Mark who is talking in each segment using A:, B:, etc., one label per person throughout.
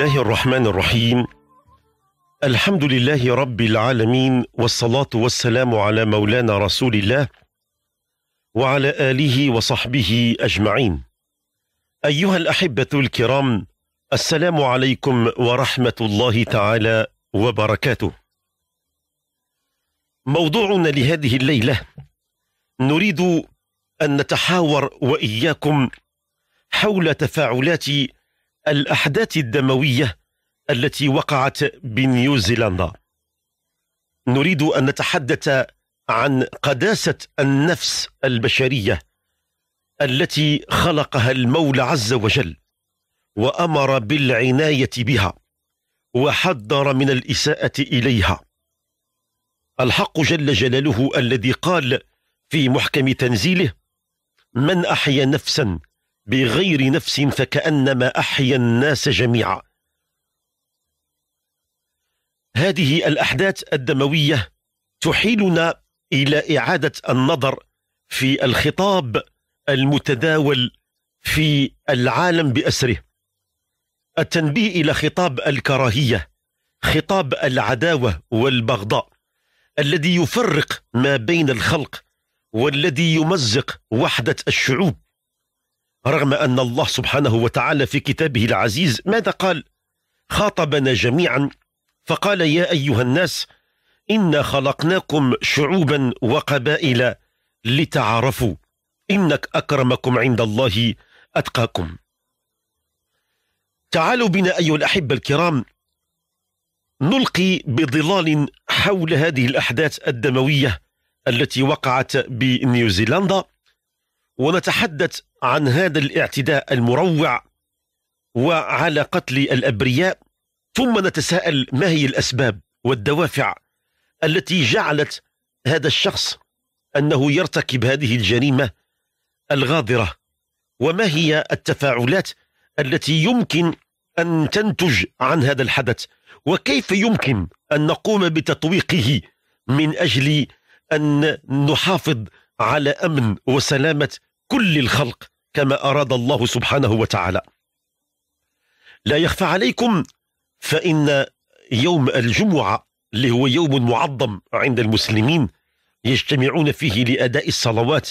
A: الله الرحمن الرحيم الحمد لله رب العالمين والصلاة والسلام على مولانا رسول الله وعلى آله وصحبه أجمعين أيها الأحبة الكرام السلام عليكم ورحمة الله تعالى وبركاته موضوعنا لهذه الليلة نريد أن نتحاور وإياكم حول تفاعلات الأحداث الدموية التي وقعت بنيوزيلندا نريد أن نتحدث عن قداسة النفس البشرية التي خلقها المولى عز وجل وأمر بالعناية بها وحذر من الإساءة إليها الحق جل جلاله الذي قال في محكم تنزيله من أحيا نفسا بغير نفس فكأنما أحيا الناس جميعا هذه الأحداث الدموية تحيلنا إلى إعادة النظر في الخطاب المتداول في العالم بأسره التنبيه إلى خطاب الكراهية خطاب العداوة والبغضاء الذي يفرق ما بين الخلق والذي يمزق وحدة الشعوب رغم أن الله سبحانه وتعالى في كتابه العزيز ماذا قال؟ خاطبنا جميعا فقال يا أيها الناس إنا خلقناكم شعوبا وقبائل لتعارفوا إنك أكرمكم عند الله أتقاكم تعالوا بنا أيها الأحبة الكرام نلقي بظلال حول هذه الأحداث الدموية التي وقعت بنيوزيلندا ونتحدث عن هذا الاعتداء المروع وعلى قتل الابرياء ثم نتساءل ما هي الاسباب والدوافع التي جعلت هذا الشخص انه يرتكب هذه الجريمه الغاضره وما هي التفاعلات التي يمكن ان تنتج عن هذا الحدث وكيف يمكن ان نقوم بتطويقه من اجل ان نحافظ على امن وسلامه كل الخلق كما أراد الله سبحانه وتعالى لا يخفى عليكم فإن يوم الجمعة اللي هو يوم معظم عند المسلمين يجتمعون فيه لأداء الصلوات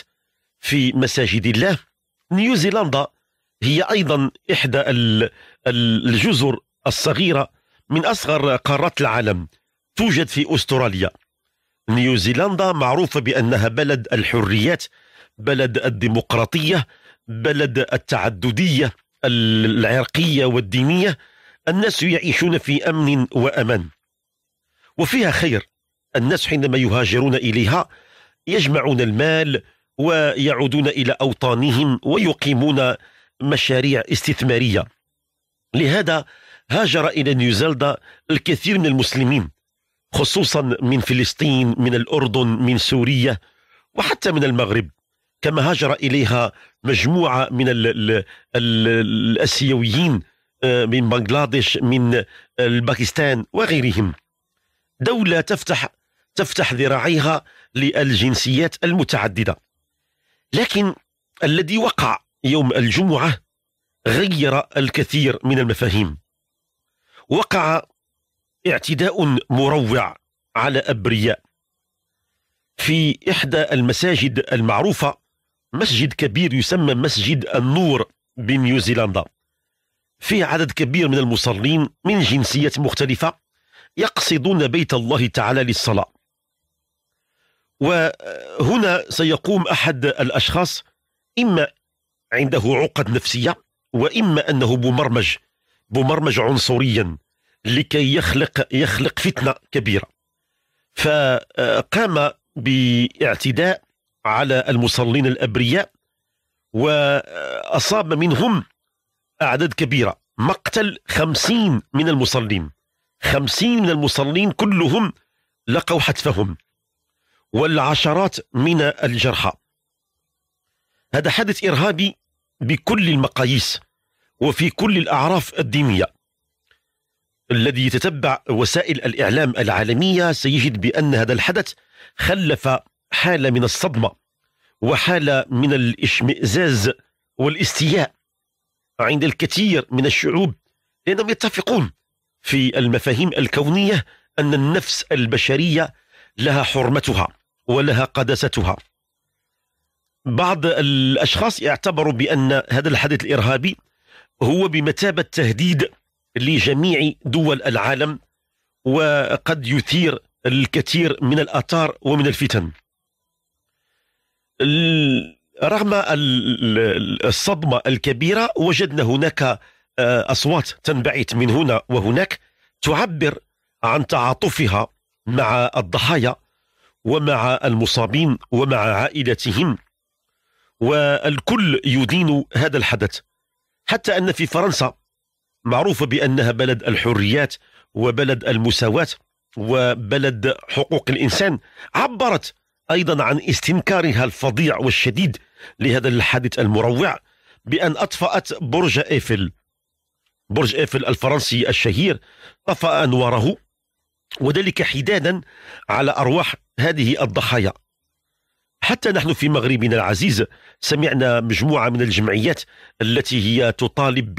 A: في مساجد الله نيوزيلندا هي أيضا إحدى الجزر الصغيرة من أصغر قارات العالم توجد في أستراليا نيوزيلندا معروفة بأنها بلد الحريات بلد الديمقراطية بلد التعددية العرقية والدينية الناس يعيشون في أمن وأمان وفيها خير الناس حينما يهاجرون إليها يجمعون المال ويعودون إلى أوطانهم ويقيمون مشاريع استثمارية لهذا هاجر إلى نيوزيلندا الكثير من المسلمين خصوصا من فلسطين من الأردن من سوريا وحتى من المغرب كما هاجر إليها مجموعة من الـ الـ الـ الأسيويين آه، من بنغلاديش من باكستان وغيرهم دولة تفتح تفتح ذراعيها للجنسيات المتعددة لكن الذي وقع يوم الجمعة غير الكثير من المفاهيم وقع اعتداء مروع على أبرياء في إحدى المساجد المعروفة مسجد كبير يسمى مسجد النور بنيوزيلندا فيه عدد كبير من المصلين من جنسيات مختلفة يقصدون بيت الله تعالى للصلاة وهنا سيقوم أحد الأشخاص إما عنده عقد نفسية وإما أنه مبرمج مبرمج عنصريا لكي يخلق يخلق فتنة كبيرة فقام باعتداء على المصلين الأبرياء وأصاب منهم أعداد كبيرة مقتل خمسين من المصلين خمسين من المصلين كلهم لقوا حتفهم والعشرات من الجرحى هذا حدث إرهابي بكل المقاييس وفي كل الأعراف الدينية الذي يتتبع وسائل الإعلام العالمية سيجد بأن هذا الحدث خلف حالة من الصدمة وحالة من الاشمئزاز والاستياء عند الكثير من الشعوب لأنهم يتفقون في المفاهيم الكونية أن النفس البشرية لها حرمتها ولها قداستها بعض الأشخاص يعتبروا بأن هذا الحدث الإرهابي هو بمثابة تهديد لجميع دول العالم وقد يثير الكثير من الآثار ومن الفتن رغم الصدمة الكبيرة وجدنا هناك آه، أصوات تنبعث من هنا وهناك تعبر عن تعاطفها مع الضحايا ومع المصابين ومع عائلتهم والكل يدين هذا الحدث حتى أن في فرنسا معروفة بأنها بلد الحريات وبلد المساواة وبلد حقوق الإنسان عبرت أيضا عن استنكارها الفظيع والشديد لهذا الحادث المروع بأن أطفأت برج إيفل برج إيفل الفرنسي الشهير طفأ أنواره وذلك حدادا على أرواح هذه الضحايا حتى نحن في مغربنا العزيز سمعنا مجموعة من الجمعيات التي هي تطالب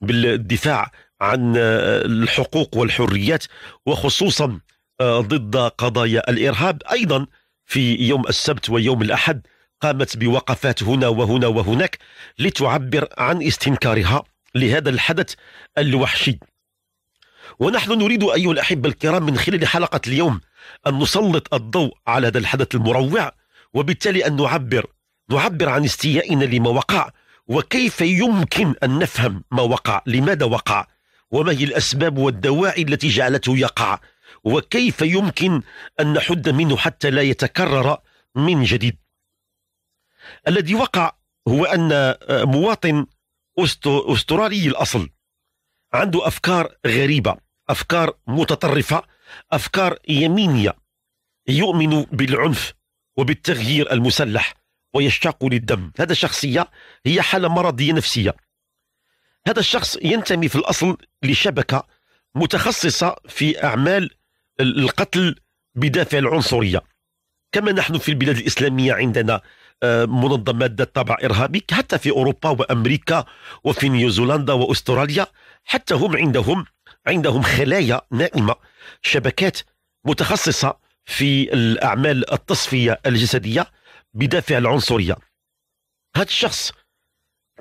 A: بالدفاع عن الحقوق والحريات وخصوصا آه، ضد قضايا الإرهاب أيضا في يوم السبت ويوم الأحد قامت بوقفات هنا وهنا وهناك لتعبر عن استنكارها لهذا الحدث الوحشي ونحن نريد أيها الأحبة الكرام من خلال حلقة اليوم أن نسلط الضوء على هذا الحدث المروع وبالتالي أن نعبر نعبر عن استيائنا لما وقع وكيف يمكن أن نفهم ما وقع لماذا وقع وما هي الأسباب والدواعي التي جعلته يقع وكيف يمكن أن نحد منه حتى لا يتكرر من جديد الذي وقع هو أن مواطن أسترالي الأصل عنده أفكار غريبة أفكار متطرفة أفكار يمينية يؤمن بالعنف وبالتغيير المسلح ويشتاق للدم هذا شخصية هي حالة مرضية نفسية هذا الشخص ينتمي في الأصل لشبكة متخصصة في أعمال القتل بدافع العنصرية كما نحن في البلاد الإسلامية عندنا آه، منظمات ذات طابع إرهابي حتى في أوروبا وأمريكا وفي نيوزيلندا وأستراليا حتى هم عندهم عندهم خلايا نائمة شبكات متخصصة في الأعمال التصفية الجسدية بدافع العنصرية هذا الشخص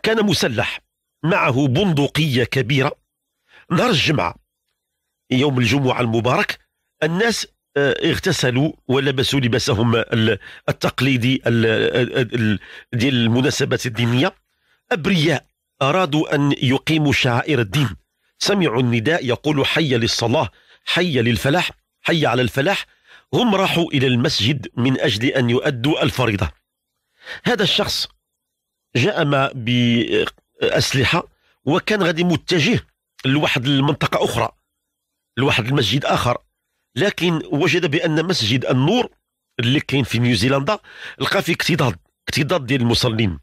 A: كان مسلح معه بندقية كبيرة نهار الجمعة يوم الجمعة المبارك الناس آه، اغتسلوا ولبسوا لباسهم التقليدي ديال المناسبات الدينيه ابرياء ارادوا ان يقيموا شعائر الدين سمعوا النداء يقول حي للصلاه حي للفلاح حي على الفلاح هم راحوا الى المسجد من اجل ان يؤدوا الفريضه هذا الشخص جاء ما باسلحه وكان غادي متجه لواحد المنطقه اخرى لواحد المسجد اخر لكن وجد بان مسجد النور اللي كاين في نيوزيلندا لقى فيه اكتضاد اكتضاد ديال المصلين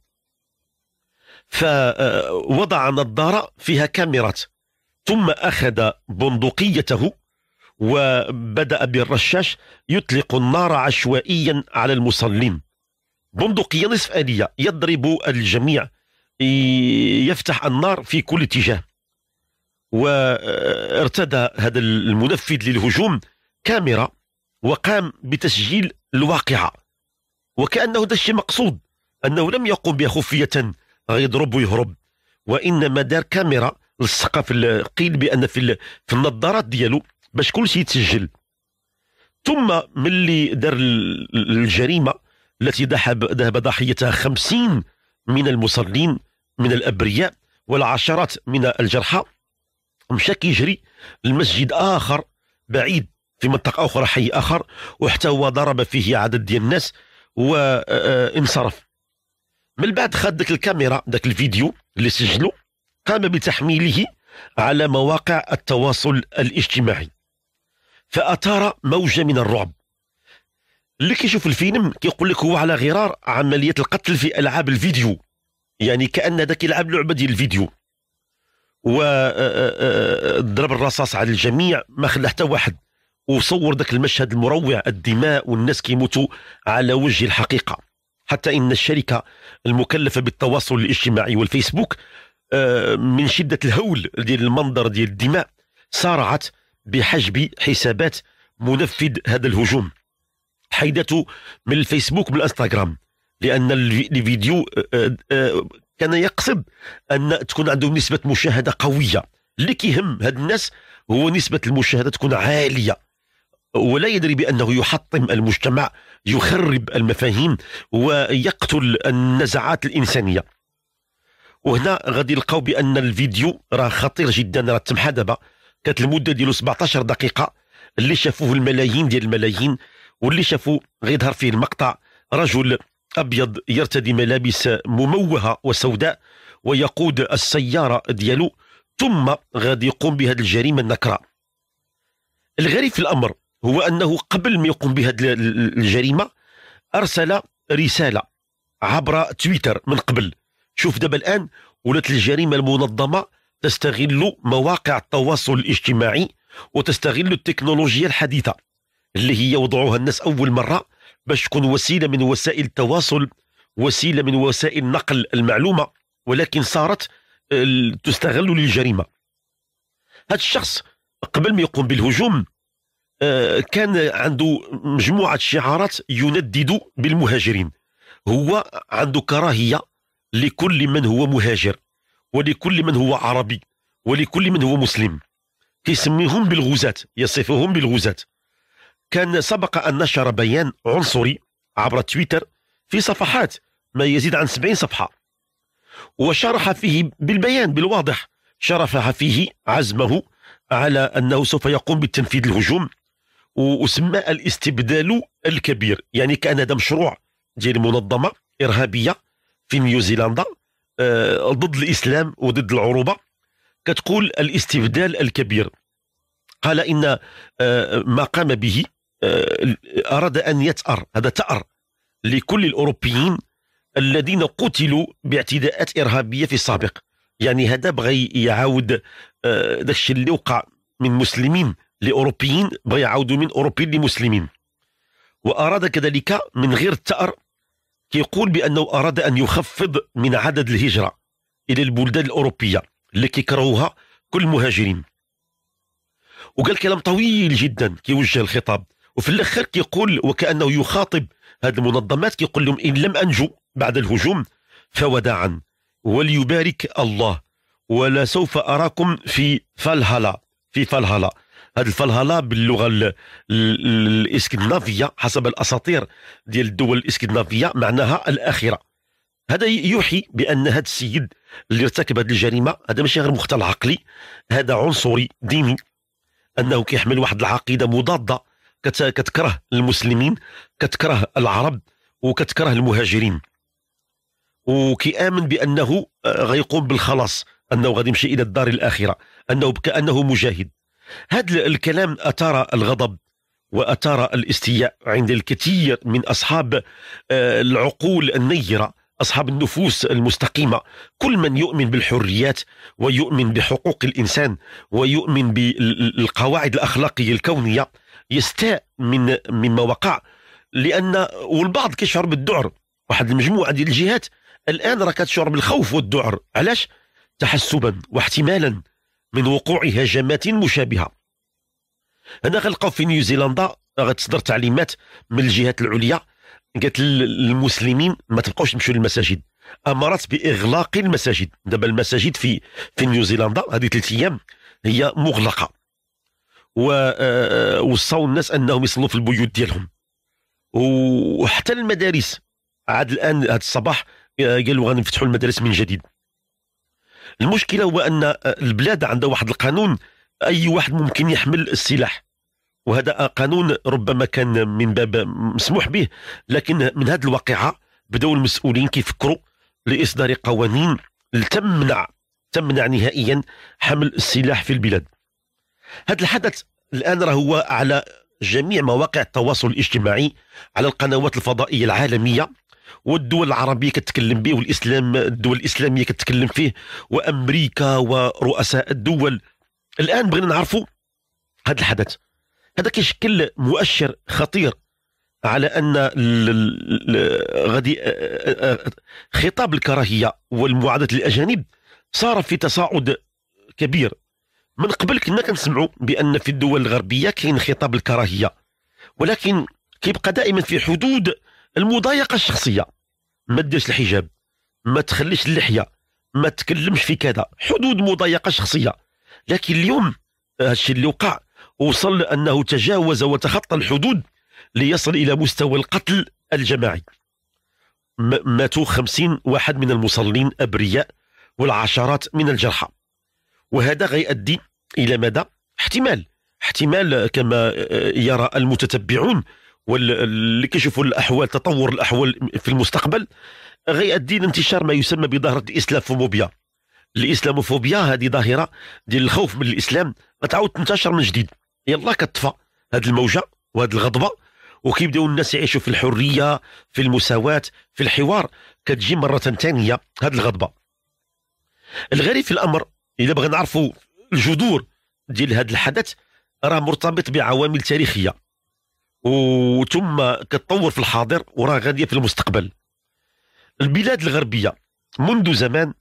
A: فوضع آه، نظاره فيها كاميرات ثم اخذ بندقيته وبدا بالرشاش يطلق النار عشوائيا على المصلين بندقيه نصف اليه يضرب الجميع يفتح النار في كل اتجاه وارتدى آه، هذا المنفذ للهجوم كاميرا وقام بتسجيل الواقعة وكأنه ده الشيء مقصود أنه لم يقم بها خفية يضرب ويهرب وإنما دار كاميرا لصقها في قيل بأن في في النظارات ديالو باش كل شيء يتسجل ثم ملي دار الجريمة التي ذهب ذهب ضحيتها خمسين من المصلين من الأبرياء والعشرات من الجرحى مشى كيجري لمسجد آخر بعيد في منطقة أخرى حي آخر وحتى هو ضرب فيه عدد ديال الناس وانصرف آه، آه، من بعد خد ديك الكاميرا داك الفيديو اللي سجلو قام بتحميله على مواقع التواصل الاجتماعي فأثار موجة من الرعب اللي كيشوف الفيلم كيقول لك هو على غرار عملية القتل في ألعاب الفيديو يعني كأن ذاك يلعب لعبة ديال الفيديو وضرب آه، الرصاص على الجميع ما خلى حتى واحد وصور ذاك المشهد المروع الدماء والناس كيموتوا على وجه الحقيقه حتى ان الشركه المكلفه بالتواصل الاجتماعي والفيسبوك آه، من شده الهول ديال المنظر ديال الدماء سارعت بحجب حسابات منفذ هذا الهجوم حيدته من الفيسبوك من الانستغرام لان الفيديو آه، آه، كان يقصد ان تكون عندهم نسبه مشاهده قويه اللي كيهم هاد الناس هو نسبه المشاهده تكون عاليه ولا يدري بأنه يحطم المجتمع يخرب المفاهيم ويقتل النزعات الإنسانية وهنا غادي يلقاو بأن الفيديو راه خطير جدا راه تم دابا كانت المدة ديالو 17 دقيقة اللي شافوه الملايين ديال الملايين واللي شافوا غيظهر فيه المقطع رجل أبيض يرتدي ملابس مموهة وسوداء ويقود السيارة ديالو ثم غادي يقوم بهذه الجريمة النكرة الغريب في الأمر هو انه قبل ما يقوم بهذه الجريمه ارسل رساله عبر تويتر من قبل شوف دابا الان ولات الجريمه المنظمه تستغل مواقع التواصل الاجتماعي وتستغل التكنولوجيا الحديثه اللي هي وضعوها الناس اول مره باش تكون وسيله من وسائل التواصل وسيله من وسائل نقل المعلومه ولكن صارت آه، تستغل للجريمه هذا الشخص قبل ما يقوم بالهجوم آه، كان عنده مجموعه شعارات يندد بالمهاجرين هو عنده كراهيه لكل من هو مهاجر ولكل من هو عربي ولكل من هو مسلم كيسميهم بالغزاة يصفهم بالغزاة كان سبق أن نشر بيان عنصري عبر تويتر في صفحات ما يزيد عن 70 صفحة وشرح فيه بالبيان بالواضح شرح فيه عزمه على أنه سوف يقوم بالتنفيذ الهجوم وسمى الاستبدال الكبير يعني كان هذا مشروع ديال منظمه ارهابيه في نيوزيلندا آه، ضد الاسلام وضد العروبه كتقول الاستبدال الكبير قال ان آه، ما قام به آه، اراد ان يتأر هذا تأر لكل الاوروبيين الذين قتلوا باعتداءات ارهابيه في السابق يعني هذا بغى يعاود داكشي اللي وقع من مسلمين لأوروبيين بغى يعاودوا من أوروبيين لمسلمين وأراد كذلك من غير الثأر كيقول بأنه أراد أن يخفض من عدد الهجرة إلى البلدان الأوروبية اللي كيكرهوها كل المهاجرين وقال كلام طويل جدا كيوجه الخطاب وفي الاخر كيقول وكانه يخاطب هذه المنظمات كيقول لهم ان لم انجو بعد الهجوم فوداعا وليبارك الله ولا سوف اراكم في فالهلا في فالهلا هذا الفلهله باللغه الاسكندنافيه حسب الاساطير ديال الدول الاسكندنافيه معناها الاخره هذا يوحي بان هذا السيد اللي ارتكب هذه الجريمه هذا ماشي غير مختل عقلي هذا عنصري ديني انه كيحمل واحد العقيده مضاده كتكره المسلمين كتكره العرب وكتكره المهاجرين وكيامن بانه آه، غيقوم بالخلاص انه غادي يمشي الى الدار الاخره انه كانه مجاهد هذا الكلام أثار الغضب وأثار الاستياء عند الكثير من أصحاب آه، العقول النيرة أصحاب النفوس المستقيمة كل من يؤمن بالحريات ويؤمن بحقوق الإنسان ويؤمن بالقواعد الأخلاقية الكونية يستاء من مما وقع لأن والبعض كيشعر بالذعر واحد المجموعة ديال الجهات الآن راه كتشعر بالخوف والذعر علاش؟ تحسبا واحتمالا من وقوع هجمات مشابهه هنا غنلقاو في نيوزيلندا غتصدر تعليمات من الجهات العليا قالت للمسلمين ما تبقاوش تمشوا للمساجد امرت باغلاق المساجد دابا المساجد في في نيوزيلندا هذه ثلاث ايام هي مغلقه ووصوا آه، الناس انهم يصلوا في البيوت ديالهم وحتى المدارس عاد الان هذا الصباح آه، قالوا غنفتحوا المدارس من جديد المشكله هو ان البلاد عندها واحد القانون اي واحد ممكن يحمل السلاح وهذا قانون ربما كان من باب مسموح به لكن من هذه الواقعه بداوا المسؤولين كيفكروا لاصدار قوانين لتمنع تمنع نهائيا حمل السلاح في البلاد هذا الحدث الان هو على جميع مواقع التواصل الاجتماعي على القنوات الفضائيه العالميه والدول العربيه كتكلم به والاسلام الدول الاسلاميه كتكلم فيه وامريكا ورؤساء الدول الان بغينا نعرفوا هذا الحدث هذا كيشكل مؤشر خطير على ان غادي خطاب الكراهيه والمعاداه للاجانب صار في تصاعد كبير من قبل كنا كنسمعوا بان في الدول الغربيه كاين خطاب الكراهيه ولكن كيبقى دائما في حدود المضايقه الشخصيه ما ديرش الحجاب ما تخليش اللحيه ما تكلمش في كذا حدود مضايقه شخصيه لكن اليوم هادشي اللي وقع وصل انه تجاوز وتخطى الحدود ليصل الى مستوى القتل الجماعي ماتوا خمسين واحد من المصلين ابرياء والعشرات من الجرحى وهذا غيؤدي الى مدى احتمال احتمال كما يرى المتتبعون واللي كيشوفوا الاحوال تطور الاحوال في المستقبل غيؤدي لانتشار ما يسمى بظاهره الاسلافوبيا الاسلاموفوبيا هذه ظاهره ديال الخوف من الاسلام غتعاود تنتشر من جديد يلا كتطفى هذه الموجه وهذه الغضبه وكيبداو الناس يعيشوا في الحريه في المساواه في الحوار كتجي مره ثانيه هذه الغضبه الغريب في الامر اذا بغينا نعرفوا الجذور ديال هذا الحدث راه مرتبط بعوامل تاريخيه وثم كتطور في الحاضر وراه غاديه في المستقبل البلاد الغربيه منذ زمان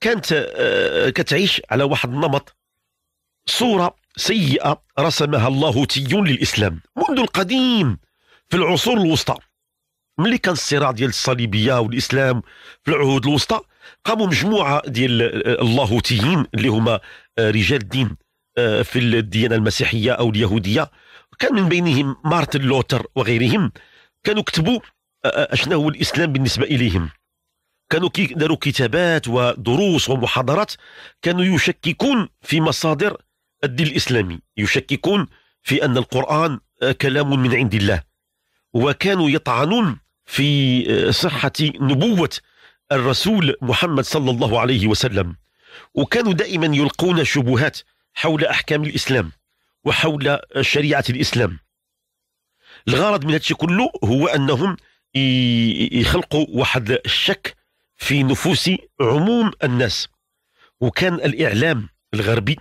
A: كانت آه، كتعيش على واحد النمط صوره سيئه رسمها اللاهوتي للاسلام منذ القديم في العصور الوسطى ملي كان الصراع ديال الصليبيه والاسلام في العهود الوسطى قاموا مجموعه ديال آه، اللاهوتيين اللي هما آه، رجال الدين في الديانه المسيحيه او اليهوديه كان من بينهم مارتن لوتر وغيرهم كانوا كتبوا اشنا آه، آه، هو الاسلام بالنسبه اليهم كانوا داروا كتابات ودروس ومحاضرات كانوا يشككون في مصادر الدين الاسلامي يشككون في ان القران آه، كلام من عند الله وكانوا يطعنون في صحه نبوه الرسول محمد صلى الله عليه وسلم وكانوا دائما يلقون شبهات حول احكام الاسلام وحول شريعة الإسلام الغرض من هذا كله هو أنهم يخلقوا واحد الشك في نفوس عموم الناس وكان الإعلام الغربي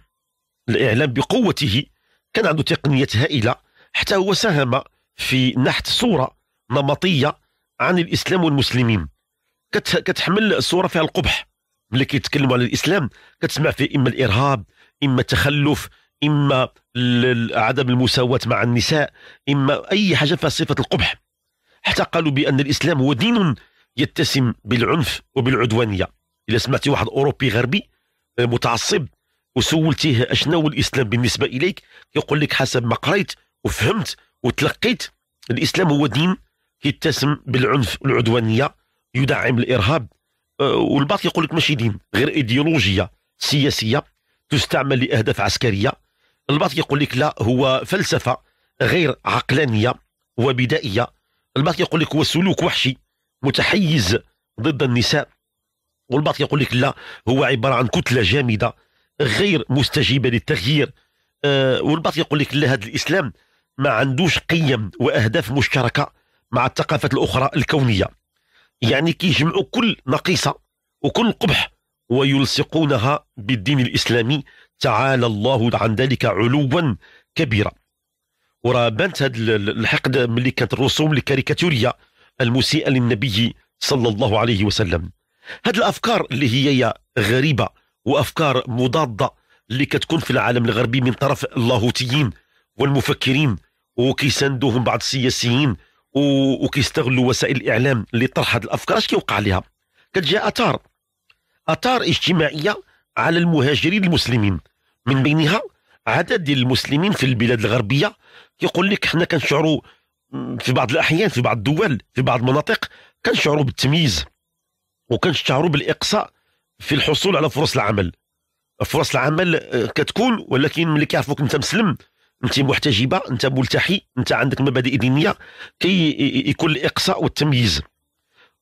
A: الإعلام بقوته كان عنده تقنيات هائلة حتى هو ساهم في نحت صورة نمطية عن الإسلام والمسلمين كتحمل صورة فيها القبح ملي كيتكلموا على الإسلام كتسمع فيه إما الإرهاب إما التخلف اما عدم المساواه مع النساء اما اي حاجه فيها صفه القبح حتى قالوا بان الاسلام هو دين يتسم بالعنف وبالعدوانيه اذا سمعتي واحد اوروبي غربي متعصب وسولتيه اشنو الاسلام بالنسبه اليك يقول لك حسب ما قريت وفهمت وتلقيت الاسلام هو دين يتسم بالعنف والعدوانيه يدعم الارهاب أه، والبعض يقول لك ماشي دين غير ايديولوجيه سياسيه تستعمل لاهداف عسكريه البعض يقول لك لا هو فلسفه غير عقلانيه وبدائيه البعض يقول لك هو سلوك وحشي متحيز ضد النساء والبعض يقول لك لا هو عباره عن كتله جامده غير مستجيبه للتغيير آه، والبعض يقول لك لا هذا الاسلام ما عندوش قيم واهداف مشتركه مع الثقافات الاخرى الكونيه يعني كيجمعوا كل نقيصه وكل قبح ويلصقونها بالدين الاسلامي تعالى الله عن ذلك علوا كبيرا وراه بانت هذا الحقد ملي كانت الرسوم الكاريكاتوريه المسيئه للنبي صلى الله عليه وسلم هذه الافكار اللي هي غريبه وافكار مضاده اللي كتكون في العالم الغربي من طرف اللاهوتيين والمفكرين وكيساندوهم بعض السياسيين وكيستغلوا وسائل الاعلام لطرح هذه الافكار اش كيوقع لها كتجي اثار اثار اجتماعيه على المهاجرين المسلمين من بينها عدد ديال المسلمين في البلاد الغربيه كيقول لك حنا كنشعروا في بعض الاحيان في بعض الدول في بعض المناطق كنشعروا بالتمييز وكنشعروا بالاقصاء في الحصول على فرص العمل فرص العمل آه، كتكون ولكن ملي كيعرفوك انت مسلم انت محتجبه انت ملتحي انت عندك مبادئ دينيه كي يكون الاقصاء والتمييز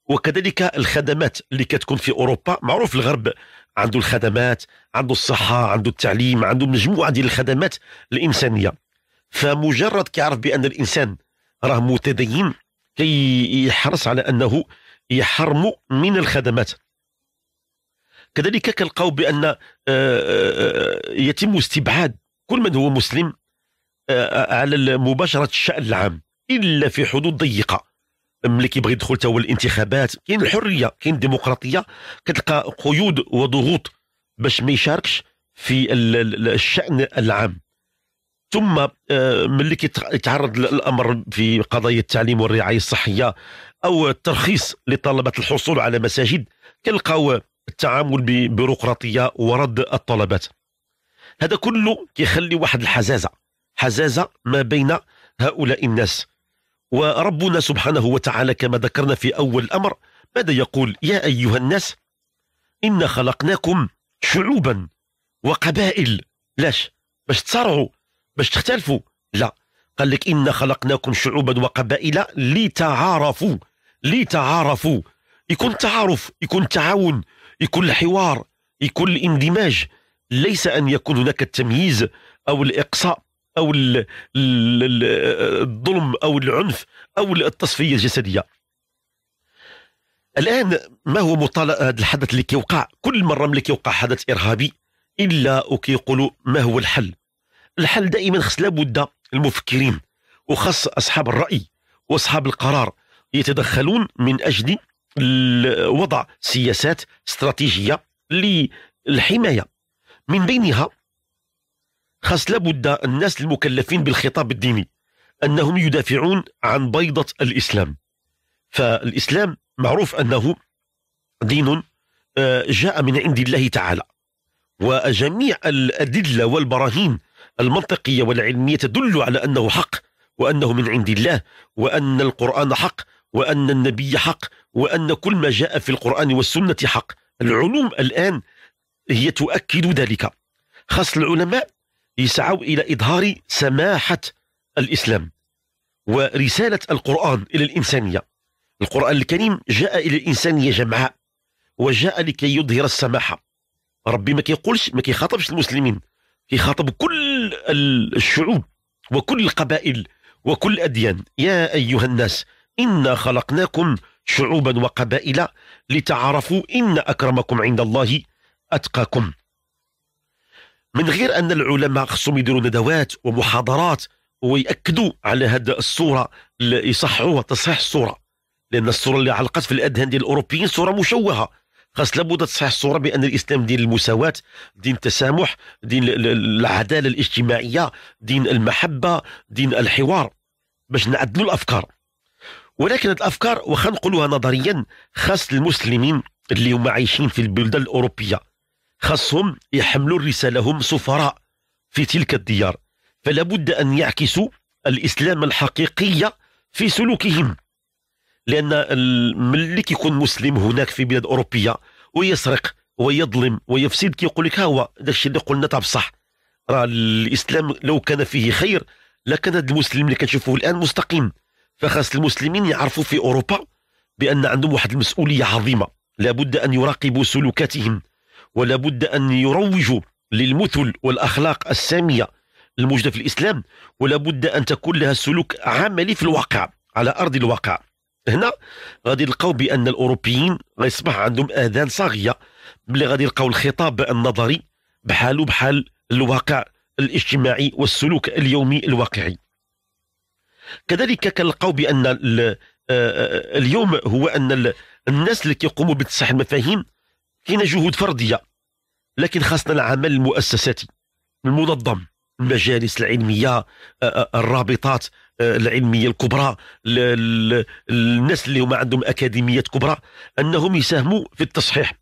A: وكذلك الخدمات اللي كتكون في اوروبا معروف الغرب عنده الخدمات عنده الصحة عنده التعليم عنده مجموعة ديال الخدمات الإنسانية فمجرد كيعرف بأن الإنسان راه متدين كيحرص يحرص على أنه يحرم من الخدمات كذلك كنلقاو بأن آه، آه، يتم استبعاد كل من هو مسلم آه، على مباشرة الشأن العام إلا في حدود ضيقة ملي كيبغي يدخل حتى هو الانتخابات كاين الحريه كاين الديمقراطيه كتلقى قيود وضغوط باش ما يشاركش في الشان العام ثم آه، ملي كيتعرض الامر في قضايا التعليم والرعايه الصحيه او الترخيص لطلبه الحصول على مساجد كيلقاو التعامل ببيروقراطيه ورد الطلبات هذا كله كيخلي واحد الحزازه حزازه ما بين هؤلاء الناس وربنا سبحانه وتعالى كما ذكرنا في أول الأمر ماذا يقول يا أيها الناس إن خلقناكم شعوبا وقبائل لاش باش تصارعوا باش تختلفوا لا قال لك إن خلقناكم شعوبا وقبائل لتعارفوا لتعارفوا يكون تعارف يكون تعاون يكون الحوار يكون الاندماج ليس أن يكون هناك التمييز أو الإقصاء او الظلم او العنف او التصفيه الجسديه الان ما هو مطالب هذا الحدث اللي كيوقع كل مره ملي كيوقع حدث ارهابي الا وكيقولوا ما هو الحل الحل دائما خص لابد المفكرين وخاص اصحاب الراي واصحاب القرار يتدخلون من اجل وضع سياسات استراتيجيه للحمايه من بينها خاص لابد الناس المكلفين بالخطاب الديني انهم يدافعون عن بيضه الاسلام فالاسلام معروف انه دين آه، جاء من عند الله تعالى وجميع الادله والبراهين المنطقيه والعلميه تدل على انه حق وانه من عند الله وان القران حق وان النبي حق وان كل ما جاء في القران والسنه حق العلوم الان هي تؤكد ذلك خاص العلماء يسعوا إلى إظهار سماحة الإسلام ورسالة القرآن إلى الإنسانية القرآن الكريم جاء إلى الإنسانية جمعاء وجاء لكي يظهر السماحة ربي ما كيقولش ما كيخاطبش المسلمين كيخاطب كل الشعوب وكل القبائل وكل الأديان يا أيها الناس إنا خلقناكم شعوبا وقبائل لتعرفوا إن أكرمكم عند الله أتقاكم من غير ان العلماء خصهم يديروا ندوات ومحاضرات ويأكدوا على هذا الصوره يصحوها تصحيح الصوره لان الصوره اللي علقت في الاذهان ديال الاوروبيين صوره مشوهه خاص لابد تصحيح الصوره بان الاسلام دين المساواه دين التسامح دين العداله الاجتماعيه دين المحبه دين الحوار باش نعدلوا الافكار ولكن هذه الافكار واخا نقولوها نظريا خاص للمسلمين اللي هما عايشين في البلدان الاوروبيه خاصهم يحملوا الرسالة هم سفراء في تلك الديار فلا بد أن يعكسوا الإسلام الحقيقية في سلوكهم لأن ملي كيكون مسلم هناك في بلاد أوروبية ويسرق ويظلم ويفسد كيقول لك ها هو داكشي اللي قلنا تاع بصح راه الاسلام لو كان فيه خير لكان هذا المسلم اللي كنشوفوه الان مستقيم فخاص المسلمين يعرفوا في اوروبا بان عندهم واحد المسؤوليه عظيمه لابد ان يراقبوا سلوكاتهم ولا بد أن يروجوا للمثل والأخلاق السامية الموجودة في الإسلام ولا بد أن تكون لها سلوك عملي في الواقع على أرض الواقع هنا غادي نلقاو بأن الأوروبيين غيصبح عندهم آذان صاغية ملي غادي يلقاو الخطاب النظري بحاله بحال الواقع الاجتماعي والسلوك اليومي الواقعي كذلك كنلقاو بأن اليوم هو أن الناس اللي كيقوموا بتصحيح المفاهيم كاين جهود فرديه لكن خاصنا العمل المؤسساتي المنظم المجالس العلميه آه، آه، الرابطات آه، العلميه الكبرى الناس اللي هما عندهم اكاديميات كبرى انهم يساهموا في التصحيح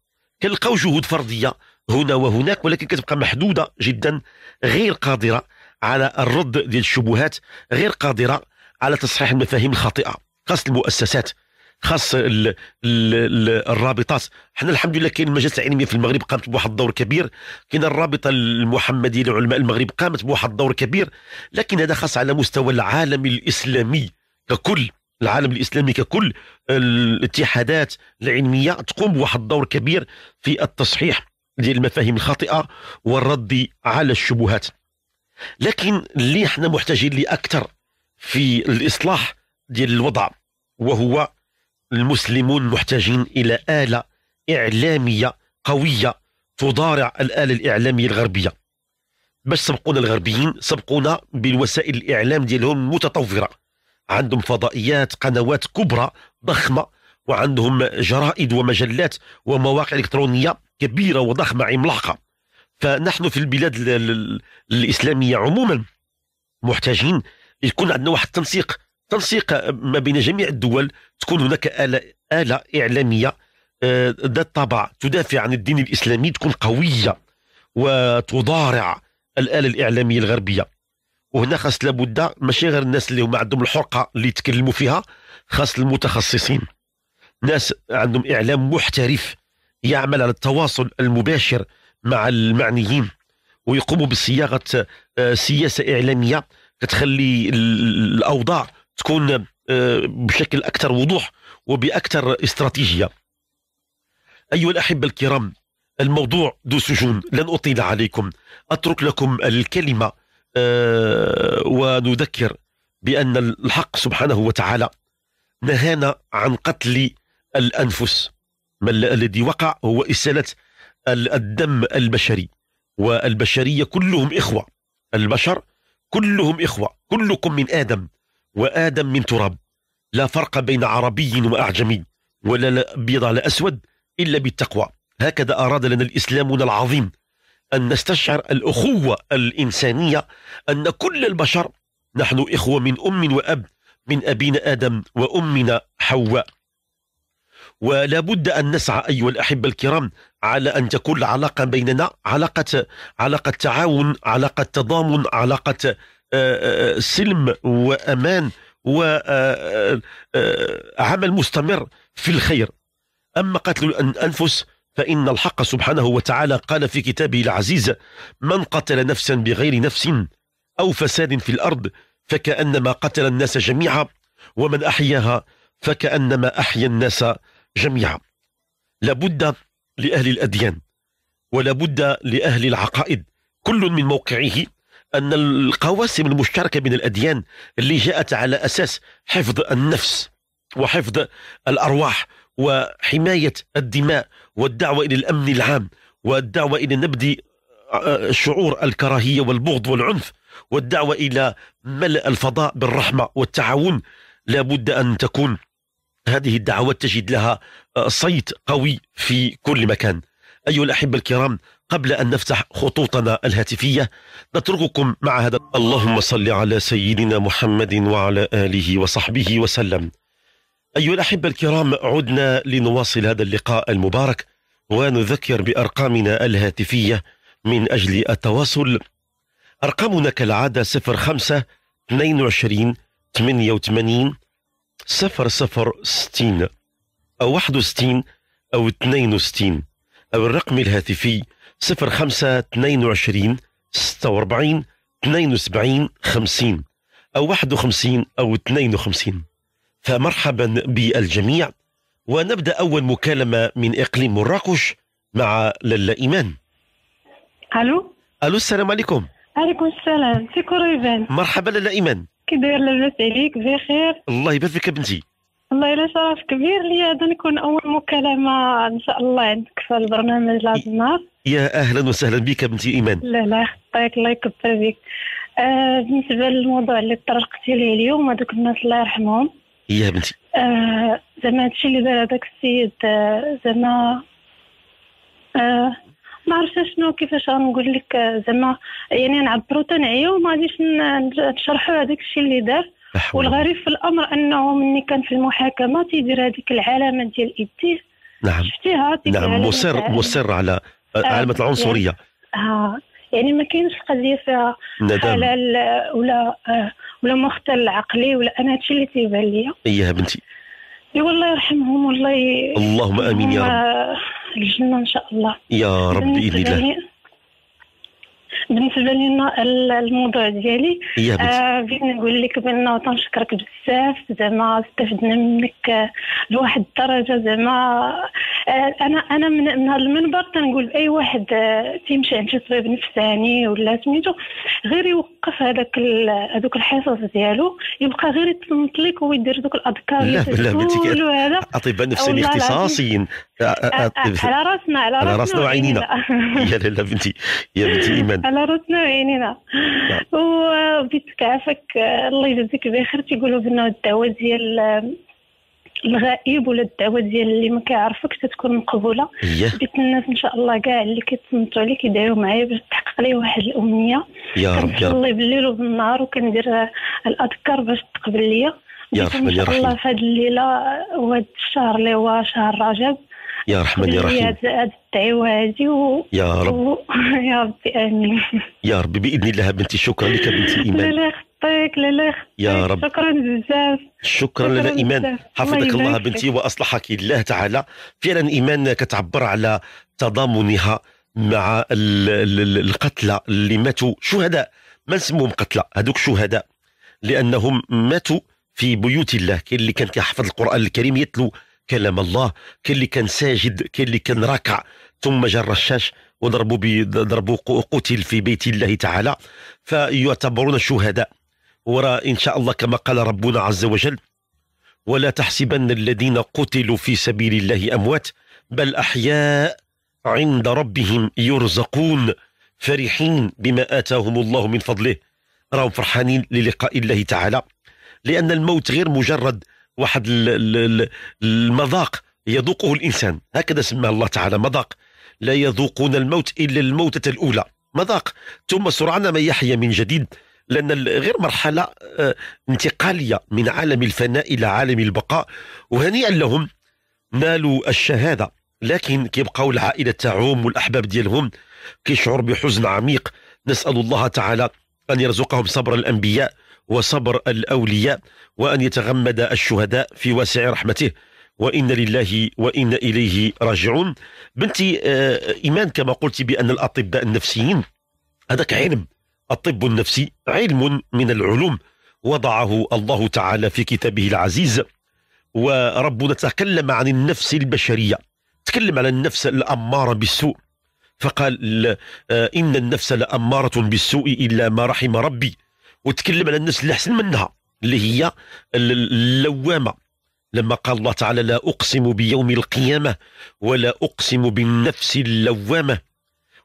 A: كنلقاو جهود فرديه هنا وهناك ولكن كتبقى محدوده جدا غير قادره على الرد ديال الشبهات غير قادره على تصحيح المفاهيم الخاطئه خاص المؤسسات خاص الرابطات حنا الحمد لله كاين المجالس العلميه في المغرب قامت بواحد الدور كبير كاين الرابطه المحمديه لعلماء المغرب قامت بواحد الدور كبير لكن هذا خاص على مستوى العالم الاسلامي ككل العالم الاسلامي ككل الاتحادات العلميه تقوم بواحد الدور كبير في التصحيح ديال المفاهيم الخاطئه والرد على الشبهات لكن اللي حنا محتاجين ليه اكثر في الاصلاح ديال الوضع وهو المسلمون محتاجين إلى آلة إعلامية قوية تضارع الآلة الإعلامية الغربية باش سبقونا الغربيين سبقونا بالوسائل الإعلام ديالهم متطورة عندهم فضائيات قنوات كبرى ضخمة وعندهم جرائد ومجلات ومواقع إلكترونية كبيرة وضخمة عملاقة فنحن في البلاد الإسلامية عموما محتاجين يكون عندنا واحد التنسيق تنسيق ما بين جميع الدول تكون هناك آلة, آلة إعلامية آه، ذات طابع تدافع عن الدين الإسلامي تكون قوية وتضارع الآلة الإعلامية الغربية وهنا خاص لابد ماشي غير الناس اللي هما عندهم الحرقة اللي يتكلموا فيها خاص المتخصصين ناس عندهم إعلام محترف يعمل على التواصل المباشر مع المعنيين ويقوموا بصياغة آه، سياسة إعلامية كتخلي الأوضاع تكون آه، بشكل اكثر وضوح وباكثر استراتيجيه. ايها الاحبه الكرام الموضوع ذو سجون لن اطيل عليكم اترك لكم الكلمه آه، ونذكر بان الحق سبحانه وتعالى نهانا عن قتل الانفس ما الذي وقع هو اساله الدم البشري والبشريه كلهم اخوه البشر كلهم اخوه كلكم من ادم وآدم من تراب لا فرق بين عربي وأعجمي ولا أبيض على أسود إلا بالتقوى هكذا أراد لنا الإسلام العظيم أن نستشعر الأخوة الإنسانية أن كل البشر نحن إخوة من أم وأب من أبينا آدم وأمنا حواء ولا بد أن نسعى أيها الأحبة الكرام على أن تكون العلاقة بيننا علاقة علاقة تعاون علاقة تضامن علاقة سلم وامان وعمل آه، آه، آه، مستمر في الخير اما قتل الانفس فان الحق سبحانه وتعالى قال في كتابه العزيز من قتل نفسا بغير نفس او فساد في الارض فكانما قتل الناس جميعا ومن احياها فكانما احيا الناس جميعا لابد لاهل الاديان ولابد لاهل العقائد كل من موقعه أن القواسم المشتركة بين الأديان اللي جاءت على أساس حفظ النفس وحفظ الأرواح وحماية الدماء والدعوة إلى الأمن العام والدعوة إلى نبذ آه، شعور الكراهية والبغض والعنف والدعوة إلى ملء الفضاء بالرحمة والتعاون لابد أن تكون هذه الدعوات تجد لها آه، صيت قوي في كل مكان أيها الأحبة الكرام قبل أن نفتح خطوطنا الهاتفية نترككم مع هذا اللهم صل على سيدنا محمد وعلى آله وصحبه وسلم أيها الأحبة الكرام عدنا لنواصل هذا اللقاء المبارك ونذكر بأرقامنا الهاتفية من أجل التواصل أرقامنا كالعادة 05 22 88 00 60 أو 61 أو 62 أو الرقم الهاتفي 05 22 46 72 50 أو 51 أو 52 فمرحبا بالجميع ونبدأ أول مكالمة من إقليم مراكش مع للا إيمان ألو ألو السلام عليكم
B: عليكم السلام سي كوريفان
A: مرحبا للا إيمان
B: كي داير لاباس عليك بخير
A: الله يبارك فيك بنتي
B: والله الا شرف كبير لي هذا نكون اول مكالمه ان شاء الله عندك في البرنامج هذا النهار
A: يا اهلا وسهلا بك بنتي ايمان
B: لا لا يخطيك الله يكبر بك آه بالنسبه للموضوع اللي طرقتي ليه اليوم هذوك الناس الله يرحمهم يا بنتي آه زعما هادشي اللي دار هذاك السيد آه، زعما آه، ما عرفتش شنو كيفاش غنقول لك آه، زعما يعني نعبروا تنعيوا وما غاديش نشرحوا هذاك الشيء اللي دار والغريب في الامر انه مني كان في المحاكمه تيدير هذيك العلامه ديال ايديه نعم شفتيها نعم مصر مصر على آه، علامه العنصريه يعني- اه يعني ما كاينش قضيه فيها حلال ولا آه، ولا مختل عقلي ولا انا هادشي اللي تيبان ليا ايها بنتي اي والله يرحمهم والله ي... اللهم امين يا رب آه، الجنه ان شاء الله
A: يا رب باذن الله
B: بالنسبه لنا الموضوع ديالي آه بغيت نقول لك بان تنشكرك بزاف زعما استفدنا منك لواحد الدرجه زعما آه، انا انا من, من هذا المنبر تنقول اي واحد آه، تيمشي عند شي طبيب نفساني ولا سميتو غير يوقف هذاك هذوك الحصص ديالو يبقى غير يتنطلق لك ويدير ذوك الاذكار لا لا بنتي اطباء نفسانيين اختصاصيين
A: على
B: راسنا على راسنا وعينينا يا
A: لاله بنتي يا بنتي ايمان
B: على راسنا وعينينا نعم. وبيتك عافاك الله يجازيك بخير تيقولوا بان الدعوه ديال الغائب ولا الدعوه ديال اللي ما كيعرفكش تتكون مقبوله بيت الناس ان شاء الله كاع اللي كيتصنتوا عليك يدعيو معايا باش تحقق لي واحد الامنيه يا رب يا رب الله بالليل وبالنهار وكندير الاذكار باش تقبل ليا يا رحمن يا رحيم الله في هذه الليله وهذا الشهر اللي هو شهر رجب يا رحمن يا رحيم هاد و... يا رب و... يا ربي امين
A: يا ربي باذن الله بنتي شكرا لك بنتي ايمان لا
C: يخطيك لا يا رب شكرا بزاف
A: شكرا, لنا ايمان حفظك الله, الله بنتي واصلحك الله تعالى فعلا ايمان كتعبر على تضامنها مع القتلى اللي ماتوا شهداء ما نسموهم قتلى هذوك شهداء لانهم ماتوا في بيوت الله كاين اللي كان كيحفظ القران الكريم يتلو كلام الله كاين اللي كان ساجد كاين اللي كان راكع ثم جا الرشاش وضربوا ضربوا قتل في بيت الله تعالى فيعتبرون شهداء وراء ان شاء الله كما قال ربنا عز وجل ولا تحسبن الذين قتلوا في سبيل الله اموات بل احياء عند ربهم يرزقون فرحين بما اتاهم الله من فضله راهم فرحانين للقاء الله تعالى لان الموت غير مجرد واحد المذاق يذوقه الانسان هكذا سماه الله تعالى مذاق لا يذوقون الموت الا الموتة الاولى مذاق ثم سرعان ما يحيى من جديد لان غير مرحله آه، انتقاليه من عالم الفناء الى عالم البقاء وهنيئا لهم نالوا الشهاده لكن كيبقاو العائله تاعهم والاحباب ديالهم كيشعر بحزن عميق نسال الله تعالى ان يرزقهم صبر الانبياء وصبر الأولياء وأن يتغمد الشهداء في واسع رحمته وإن لله وإن إليه راجعون بنتي آه، إيمان كما قلت بأن الأطباء النفسيين هذاك علم الطب النفسي علم من العلوم وضعه الله تعالى في كتابه العزيز وربنا تكلم عن النفس البشرية تكلم على النفس الأمارة بالسوء فقال آه، إن النفس لأمارة بالسوء إلا ما رحم ربي وتكلم على الناس اللي احسن منها اللي هي اللوامه لما قال الله تعالى لا اقسم بيوم القيامه ولا اقسم بالنفس اللوامه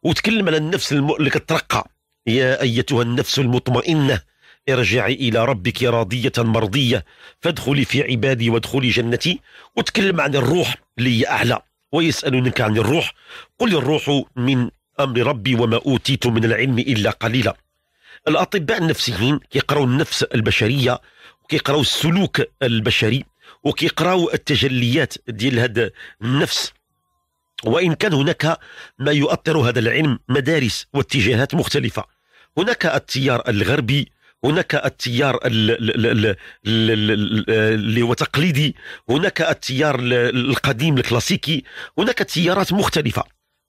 A: وتكلم على النفس اللي كترقى يا ايتها النفس المطمئنه ارجعي الى ربك راضيه مرضيه فادخلي في عبادي وادخلي جنتي وتكلم عن الروح اللي هي اعلى ويسالونك عن الروح قل الروح من امر ربي وما اوتيت من العلم الا قليلا الاطباء النفسيين كيقراو النفس البشريه وكيقراو السلوك البشري وكيقراو التجليات ديال هذا النفس وان كان هناك ما يؤطر هذا العلم مدارس واتجاهات مختلفه هناك التيار الغربي هناك التيار اللي هو تقليدي هناك التيار القديم الكلاسيكي هناك تيارات مختلفه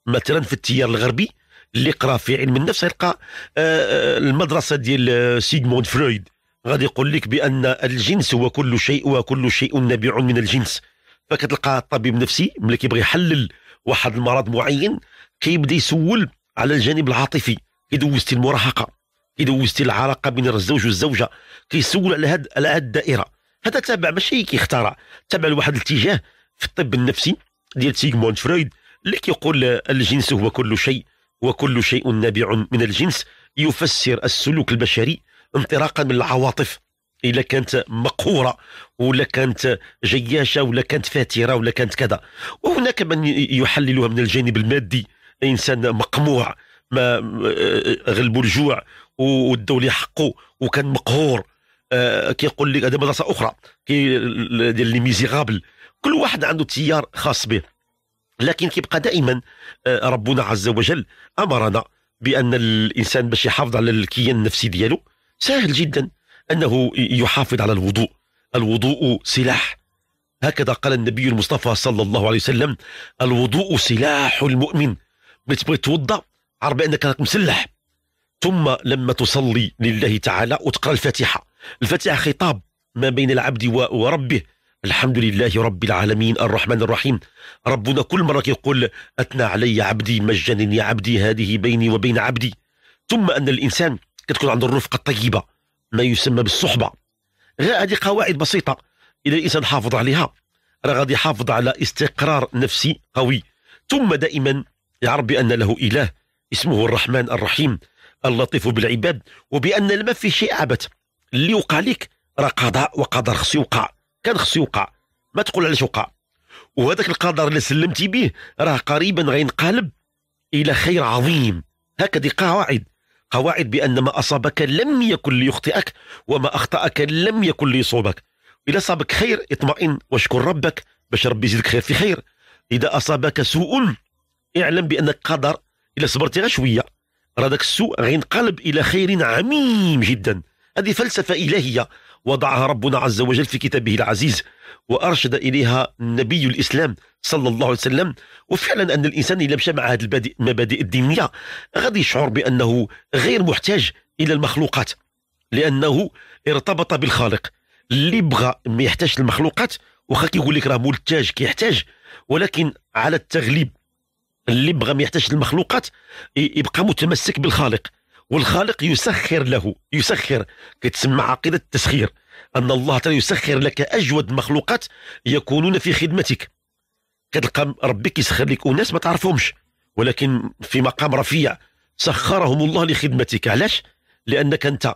A: مثلا في التيار الغربي اللي قرا في علم النفس يلقى آه، آه، المدرسه ديال آه، سيغموند فرويد غادي يقول لك بان الجنس هو كل شيء وكل شيء نابع من الجنس فكتلقى الطبيب النفسي ملي كيبغي يحلل واحد المرض معين كيبدا يسول على الجانب العاطفي كيدوزتي المراهقه كيدوزتي العلاقه بين الزوج والزوجه كيسول على هاد على هاد الدائره هذا تابع ماشي كيختار تابع لواحد الاتجاه في الطب النفسي ديال سيغموند فرويد اللي كيقول الجنس هو كل شيء وكل شيء نابع من الجنس يفسر السلوك البشري انطلاقا من العواطف الا كانت مقهوره ولا كانت جياشه ولا كانت فاتره ولا كانت كذا وهناك من يحللها من الجانب المادي انسان مقموع ما غلبوا الجوع والدولة حقه وكان مقهور آه، كيقول لك هذا مدرسه اخرى كي ديال لي ميزيغابل كل واحد عنده تيار خاص به لكن كيبقى دائما آه، ربنا عز وجل امرنا بان الانسان باش يحافظ على الكيان النفسي ديالو سهل جدا انه يحافظ على الوضوء الوضوء سلاح هكذا قال النبي المصطفى صلى الله عليه وسلم الوضوء سلاح المؤمن ملي تبغي توضا عرف بانك راك مسلح ثم لما تصلي لله تعالى وتقرا الفاتحه الفاتحه خطاب ما بين العبد وربه الحمد لله رب العالمين الرحمن الرحيم ربنا كل مرة يقول أثنى علي عبدي مجاني يا عبدي هذه بيني وبين عبدي ثم أن الإنسان كتكون عنده الرفقة الطيبة ما يسمى بالصحبة هذه قواعد بسيطة إذا الإنسان حافظ عليها راه غادي يحافظ على استقرار نفسي قوي ثم دائما يعرف بأن له إله اسمه الرحمن الرحيم اللطيف بالعباد وبأن ما في شيء عبث اللي وقع لك راه قضاء وقدر خصو يوقع كان خصو يوقع ما تقول علاش وقع وهذاك القدر اللي سلمتي به راه قريبا غينقلب الى خير عظيم هكذه قواعد قواعد بان ما اصابك لم يكن ليخطئك وما اخطاك لم يكن ليصوبك اذا صابك خير اطمئن واشكر ربك باش ربي يزيدك خير في خير اذا اصابك سوء اعلم بانك قدر الى صبرتي غير شويه راه داك السوء غينقلب الى خير عميم جدا هذه فلسفه الهيه وضعها ربنا عز وجل في كتابه العزيز وارشد اليها نبي الاسلام صلى الله عليه وسلم وفعلا ان الانسان اذا مشى مع هذه المبادئ الدينيه غادي يشعر بانه غير محتاج الى المخلوقات لانه ارتبط بالخالق اللي بغى ما يحتاج المخلوقات واخا كيقول لك راه ملتاج كيحتاج ولكن على التغليب اللي بغى ما يحتاج المخلوقات يبقى متمسك بالخالق والخالق يسخر له يسخر كتسمى عقيدة التسخير أن الله تعالى يسخر لك أجود مخلوقات يكونون في خدمتك كتلقى ربك يسخر لك أناس ما تعرفهمش ولكن في مقام رفيع سخرهم الله لخدمتك علاش؟ لأنك أنت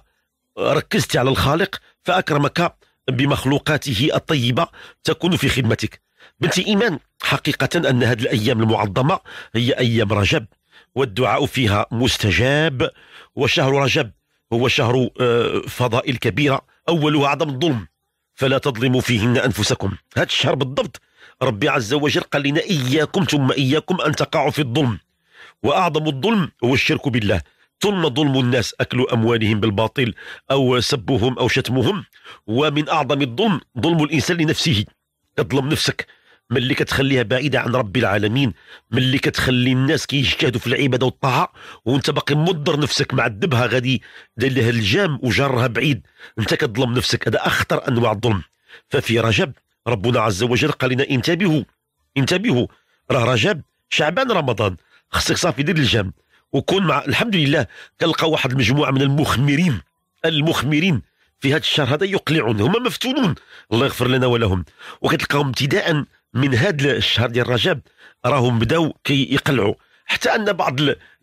A: ركزت على الخالق فأكرمك بمخلوقاته الطيبة تكون في خدمتك بنت إيمان حقيقة أن هذه الأيام المعظمة هي أيام رجب والدعاء فيها مستجاب وشهر رجب هو شهر آه، فضائل كبيرة أولها عدم الظلم فلا تظلموا فيهن أنفسكم هذا الشهر بالضبط ربي عز وجل قال لنا إياكم ثم إياكم أن تقعوا في الظلم وأعظم الظلم هو الشرك بالله ثم ظلم الناس أكل أموالهم بالباطل أو سبهم أو شتمهم ومن أعظم الظلم ظلم الإنسان لنفسه اظلم نفسك ملي كتخليها بعيده عن رب العالمين ملي كتخلي الناس كيجتهدوا في العباده والطاعه وانت باقي مضر نفسك معذبها غادي داير لها الجام وجرها بعيد انت كتظلم نفسك هذا اخطر انواع الظلم ففي رجب ربنا عز وجل قال لنا انتبهوا انتبهوا راه رجب شعبان رمضان خصك صافي دير الجام وكون مع الحمد لله كنلقى واحد المجموعه من المخمرين المخمرين في هذا الشهر هذا يقلعون هما مفتونون الله يغفر لنا ولهم وكتلقاهم ابتداء من هذا الشهر ديال رجب راهم بداو كيقلعوا حتى ان بعض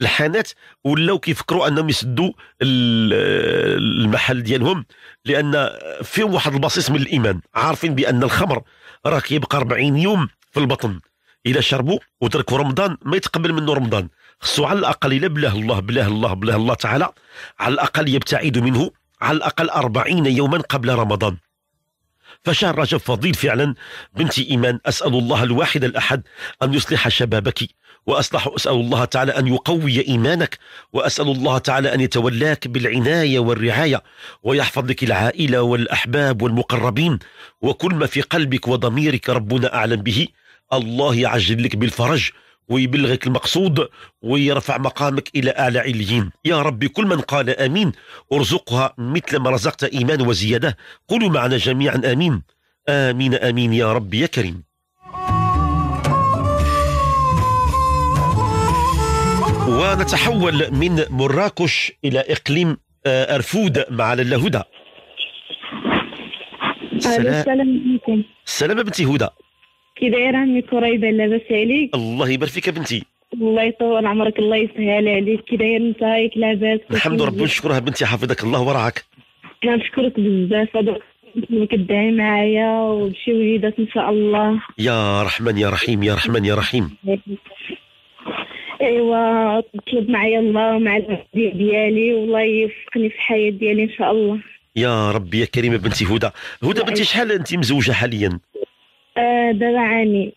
A: الحانات ولاو كيفكروا انهم يسدوا المحل ديالهم لان فيهم واحد البصيص من الايمان عارفين بان الخمر راه كيبقى 40 يوم في البطن الى شربوا وتركوا رمضان ما يتقبل منه رمضان خصو على الاقل الا بالله الله بالله الله بالله الله تعالى على الاقل يبتعد منه على الاقل 40 يوما قبل رمضان فشهر رجب فضيل فعلا بنتي إيمان أسأل الله الواحد الأحد أن يصلح شبابك وأصلح أسأل الله تعالى أن يقوي إيمانك وأسأل الله تعالى أن يتولاك بالعناية والرعاية ويحفظ لك العائلة والأحباب والمقربين وكل ما في قلبك وضميرك ربنا أعلم به الله يعجل لك بالفرج ويبلغك المقصود ويرفع مقامك إلى أعلى عليين يا ربي كل من قال آمين ارزقها مثل ما رزقت إيمان وزيادة قولوا معنا جميعا آمين آمين آمين يا ربي يا كريم ونتحول من مراكش إلى إقليم آه، أرفود مع لالة هدى
B: السلام عليكم
A: السلام بنتي هدى
B: كي دايره امي كريبه لاباس عليك
A: الله يبارك فيك بنتي
B: الله يطول عمرك الله يسهل عليك كي داير نتايك لاباس الحمد ربي
A: نشكرها بنتي حفظك الله وراك
B: كنشكرك بزاف هذا كدعي معايا وبشي وليدات ان شاء الله
A: يا رحمن يا رحيم يا رحمن يا رحيم
B: ايوا طلب معايا الله مع الوالدين ديالي والله يوفقني في الحياه ديالي ان شاء الله
A: يا ربي يا كريمه بنتي هدى هدى بنتي شحال انت مزوجه حاليا
B: دابا آه، عامين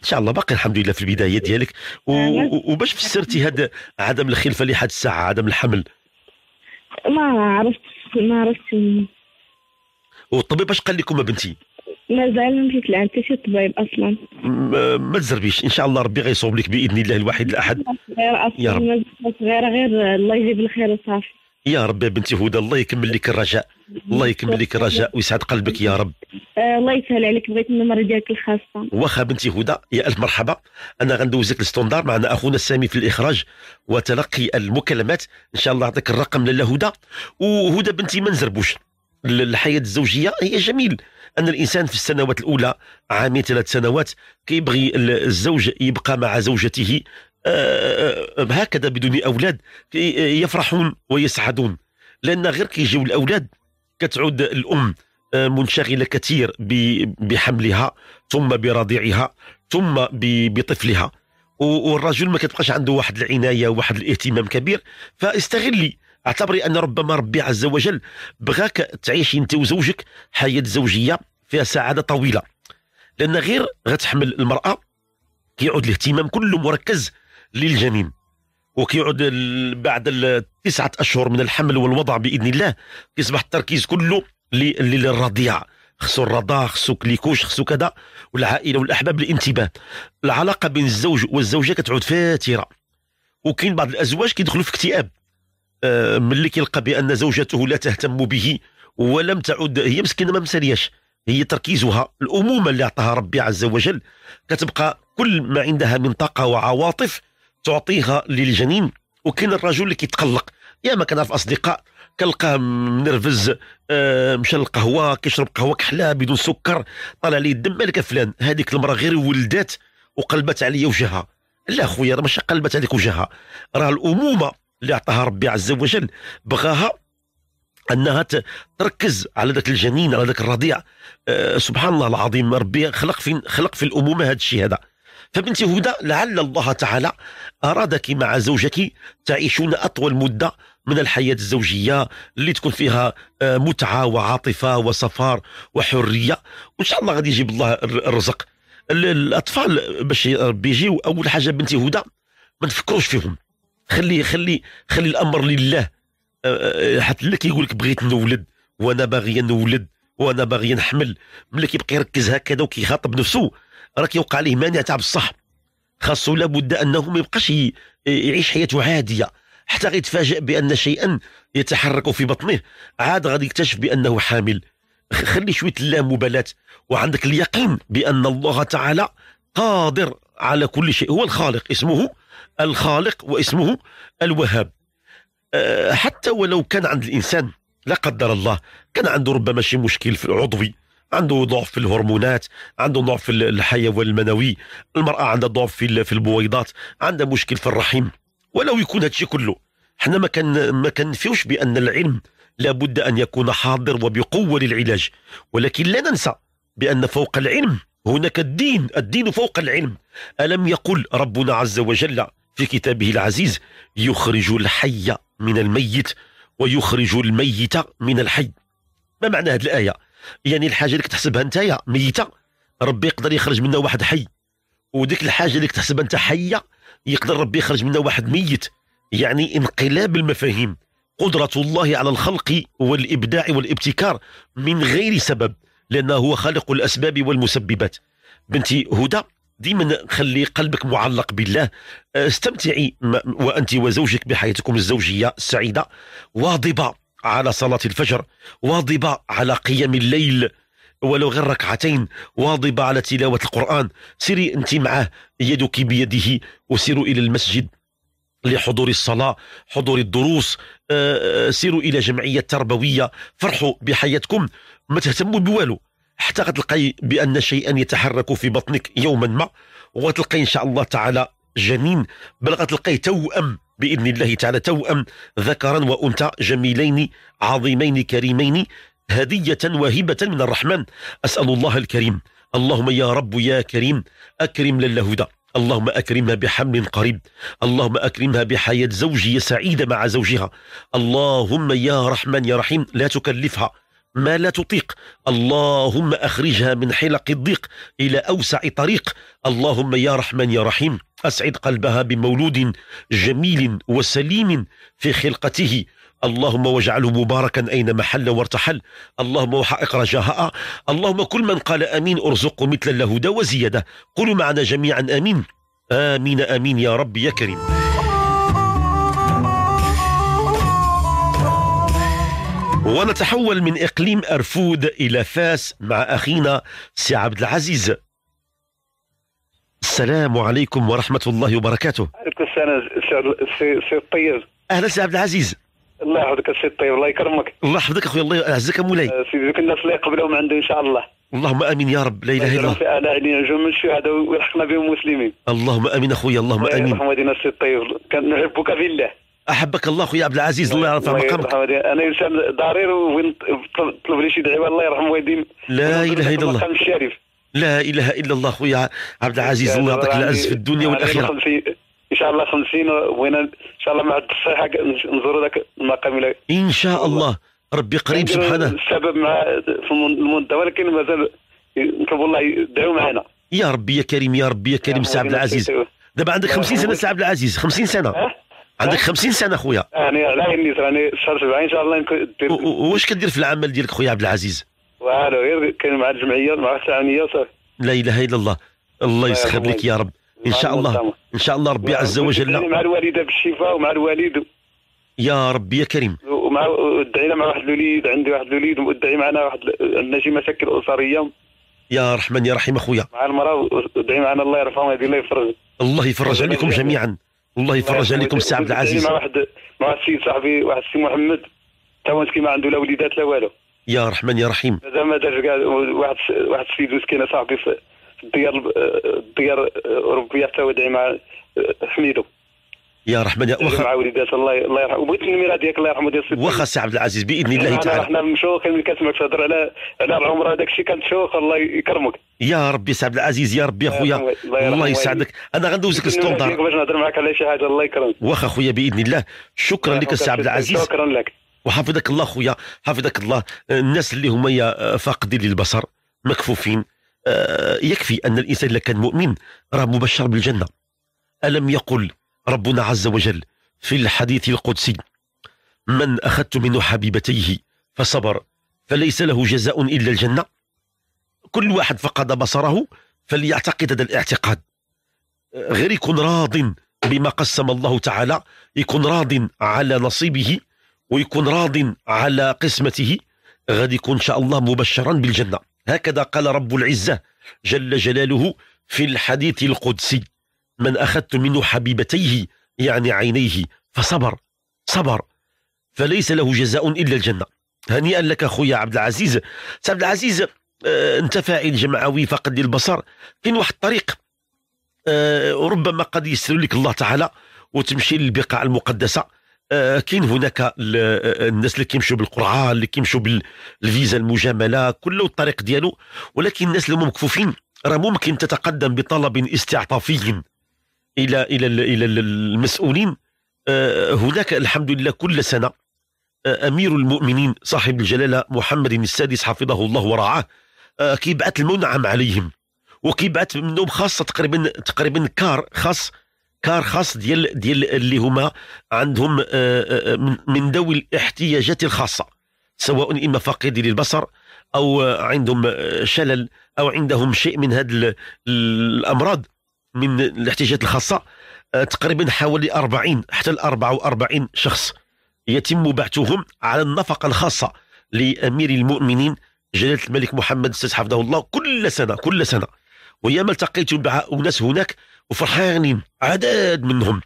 A: ان شاء الله باقي الحمد لله في البدايه ديالك آه، وباش فسرتي هذا عدم الخلفه لحد الساعه عدم الحمل
B: ما عرفت ما عرفت
A: والطبيب باش قال لكم بنتي
B: مازال ما مشيت لعند حتى شي طبيب اصلا
A: ما, ما تزربيش ان شاء الله ربي غيصوب لك باذن الله الواحد الاحد يا رب
B: صغيره غير الله يجيب الخير وصافي
A: يا رب يا بنتي هدى الله يكمل لك الرجاء الله يكمل لك الرجاء ويسعد قلبك يا رب
B: آه، الله يسهل عليك بغيت النمره ديالك
A: الخاصه واخا بنتي هدى يا الف مرحبا انا غندوزك الستوندار معنا اخونا سامي في الاخراج وتلقي المكالمات ان شاء الله نعطيك الرقم لاله هدى وهدى بنتي ما نزربوش الحياه الزوجيه هي جميل ان الانسان في السنوات الاولى عامين ثلاث سنوات كيبغي الزوج يبقى مع زوجته آه، آه، آه، هكذا بدون اولاد يفرحون ويسعدون لان غير كيجيو الاولاد كتعود الام منشغله كثير بحملها ثم برضيعها ثم بطفلها والرجل ما كتبقاش عنده واحد العنايه وواحد الاهتمام كبير فاستغلي اعتبري ان ربما ربي عز وجل بغاك تعيشي انت وزوجك حياه زوجيه فيها سعاده طويله لان غير غتحمل المراه كيعود الاهتمام كله مركز للجنين وكيعود بعد تسعة أشهر من الحمل والوضع بإذن الله كيصبح التركيز كله للرضيع خصو الرضاع خصو كليكوش خصو كذا والعائلة والأحباب الانتباه العلاقة بين الزوج والزوجة كتعود فاترة وكاين بعض الأزواج كيدخلوا في اكتئاب آه، من ملي كيلقى بأن زوجته لا تهتم به ولم تعد هي مسكينة ما مسالياش هي تركيزها الأمومة اللي أعطاها ربي عز وجل كتبقى كل ما عندها من طاقة وعواطف تعطيها للجنين وكاين الرجل اللي كيتقلق يا ما كنعرف اصدقاء كنلقاه منرفز آه مشى للقهوه كيشرب قهوه كحله بدون سكر طلع لي الدم مالك فلان هذيك المراه غير ولدات وقلبت عليا وجهها لا خويا راه ماشي قلبت عليك وجهها راه الامومه اللي عطاها ربي عز وجل بغاها انها تركز على ذاك الجنين على ذاك الرضيع آه سبحان الله العظيم ربي خلق في خلق في الامومه هذا الشيء هذا فبنتي هدى لعل الله تعالى أرادك مع زوجك تعيشون أطول مدة من الحياة الزوجية اللي تكون فيها آه، متعة وعاطفة وصفار وحرية وإن شاء الله غادي يجيب الله الرزق الأطفال باش ربي يجيو أول حاجة بنتي هدى ما تفكروش فيهم خلي خلي خلي الأمر لله آه، آه، حتى اللي كيقول لك بغيت نولد وأنا باغية نولد وأنا باغية نحمل ملي كيبقى يركز هكذا وكيخاطب نفسه راك يوقع عليه مانع تاع بصح خاصو لابد انه ما يبقاش يعيش حياته عاديه حتى غيتفاجئ بان شيئا يتحرك في بطنه عاد غادي يكتشف بانه حامل خلي شويه اللامبالاه وعندك اليقين بان الله تعالى قادر على كل شيء هو الخالق اسمه الخالق واسمه الوهاب حتى ولو كان عند الانسان لا قدر الله كان عنده ربما شي مشكل في عضوي عنده ضعف في الهرمونات عنده ضعف في الحيوي المنوي المرأة عندها ضعف في في البويضات عندها مشكل في الرحم ولو يكون هادشي كله حنا ما كان ما كنفيوش بان العلم لابد ان يكون حاضر وبقوه للعلاج ولكن لا ننسى بان فوق العلم هناك الدين الدين فوق العلم الم يقل ربنا عز وجل في كتابه العزيز يخرج الحي من الميت ويخرج الميت من الحي ما معنى هذه الايه يعني الحاجه اللي كتحسبها نتايا ميته ربي يقدر يخرج منها واحد حي وديك الحاجه اللي كتحسبها انت حيه يقدر ربي يخرج منها واحد ميت يعني انقلاب المفاهيم قدرة الله على الخلق والإبداع والابتكار من غير سبب لأنه هو خالق الأسباب والمسببات بنتي هدى ديما خلي قلبك معلق بالله استمتعي وأنت وزوجك بحياتكم الزوجية السعيدة واضبة على صلاة الفجر واضبة على قيام الليل ولو غير ركعتين واضبة على تلاوة القرآن سيري أنت معه يدك بيده وسيروا إلى المسجد لحضور الصلاة حضور الدروس آه، آه، سيروا إلى جمعية تربوية فرحوا بحياتكم ما تهتموا بوالو حتى غتلقي بأن شيئا يتحرك في بطنك يوما ما وغتلقي إن شاء الله تعالى جنين بل غتلقي توأم باذن الله تعالى توأم ذكرا وانثى جميلين عظيمين كريمين هديه وهبه من الرحمن اسال الله الكريم اللهم يا رب يا كريم اكرم للهدى اللهم أكرمها بحمل قريب اللهم أكرمها بحياة زوجية سعيدة مع زوجها اللهم يا رحمن يا رحيم لا تكلفها ما لا تطيق اللهم أخرجها من حلق الضيق إلى أوسع طريق اللهم يا رحمن يا رحيم أسعد قلبها بمولود جميل وسليم في خلقته اللهم واجعله مباركا أينما حل وارتحل اللهم وحقق رجاءها اللهم كل من قال أمين أرزقه مثل دا وزيادة قولوا معنا جميعا أمين آمين آمين يا رب يا كريم ونتحول من إقليم أرفود إلى فاس مع أخينا سي عبد العزيز السلام عليكم ورحمة الله وبركاته.
D: عليكم السلام سي الطيب. أهلا سي عبد العزيز. الله يحفظك سي الطيب الله يكرمك. الله يحفظك أخويا الله يعزك مولاي. آه، سيدي ذوك الناس اللي يقبلهم عنده إن شاء الله.
A: اللهم امين يا رب لا اله الا الله
D: على علينا جميع الشهداء ويلحقنا بهم مسلمين
A: اللهم امين اخويا اللهم امين اللهم
D: دينا السي الطيب نحبك في الله احبك الله اخويا عبد العزيز الله يرفع مقامك انا انسان ضرير وطلب لي شي دعوه الله يرحم والديك لا اله الا الله الشريف
A: لا اله الا الله خويا عبد العزيز الله يعطيك العز في الدنيا يعني والاخره
D: ان شاء الله 50 وين ان شاء الله مع الصحه نزوروا ذاك المقام
A: ان شاء الله ربي قريب سبحانه
D: السبب مع في المده ولكن مازال نطلبوا الله يدعوا معنا
A: يا ربي يا كريم يا ربي يا كريم سي عبد العزيز دابا عندك 50 سنه سي عبد العزيز 50 سنه عندك 50 سنه خويا
D: يعني على عيني راني شهر 70 ان شاء الله واش كدير في العمل ديالك خويا عبد العزيز وهذا غير كان مع الجمعيه مع السعانيه لا اله
A: الا الله الله يسخر لك يا رب ان شاء الله ان شاء الله ربي عز وجل مع
D: الوالده بالشفاء ومع الوالد
A: يا ربي يا كريم
D: ومع ادعينا مع واحد الوليد عندي واحد الوليد ودعي معنا واحد عندنا شي مشاكل اسريه
A: يا رحمن يا رحيم اخويا
D: مع المراه ادعي معنا الله يرفعهم هذه الله يفرج
A: الله يفرج عليكم جميعا الله يفرج عليكم السي عبد العزيز مع
D: واحد مع السيد صاحبي واحد السي محمد تا هو ما عنده لا وليدات لا والو
A: يا رحمن يا رحيم
D: هذا ما دار واحد واحد السيد مسكين صاحبي في الديار الديار ربي حتى ويدعي مع حميدو يا رحمن يا واخا مع وليدات الله الله يرحم وبغيت النميره ديالك الله يرحمه ديال السيد واخا سي عبد العزيز باذن الله تعالى احنا مشوخين ملي كنسمعك تهضر على على العمره هذاك الشيء كنتشوق الله يكرمك
A: يا ربي سي عبد العزيز يا ربي اخويا الله, يسعدك انا غندوزك السطوندار باش
D: نهضر معك على شي حاجه الله يكرمك
A: واخا اخويا باذن الله شكرا لك سي عبد العزيز شكرا لك وحفظك الله خويا حفظك الله الناس اللي هما آه، فاقدين للبصر مكفوفين آه، يكفي أن الإنسان إذا كان مؤمن راه مبشر بالجنة ألم يقل ربنا عز وجل في الحديث القدسي من أخذت منه حبيبتيه فصبر فليس له جزاء إلا الجنة كل واحد فقد بصره فليعتقد هذا الاعتقاد غير يكون راض بما قسم الله تعالى يكون راض على نصيبه ويكون راض على قسمته غادي يكون ان شاء الله مبشرا بالجنه هكذا قال رب العزه جل جلاله في الحديث القدسي من اخذت منه حبيبتيه يعني عينيه فصبر صبر فليس له جزاء الا الجنه هنيئا لك اخويا عبد العزيز عبد العزيز آه انت فاعل جمعوي فقد للبصر كاين واحد الطريق آه ربما قد يسر لك الله تعالى وتمشي للبقاع المقدسه آه، كاين هناك آه، الناس اللي كيمشوا بالقرعه اللي كيمشوا بالفيزا المجامله كله الطريق ديالو ولكن الناس اللي هما مكفوفين راه ممكن تتقدم بطلب استعطافي الى الى الى المسؤولين آه، هناك الحمد لله كل سنه امير المؤمنين صاحب الجلاله محمد السادس حفظه الله ورعاه كيبعث المنعم عليهم وكيبعث منهم خاصه تقريبا تقريبا كار خاص كار خاص ديال ديال اللي هما عندهم آه، آه، آه، من ذوي الاحتياجات الخاصه سواء اما فاقدي للبصر او عندهم شلل او عندهم شيء من هذه الامراض من الاحتياجات الخاصه تقريبا حوالي 40 حتى ال 44 شخص يتم بعثهم على النفقه الخاصه لامير المؤمنين جلاله الملك محمد السادس حفظه الله كل سنه كل سنه وياما التقيت مع اناس هناك وفرحانين عدد منهم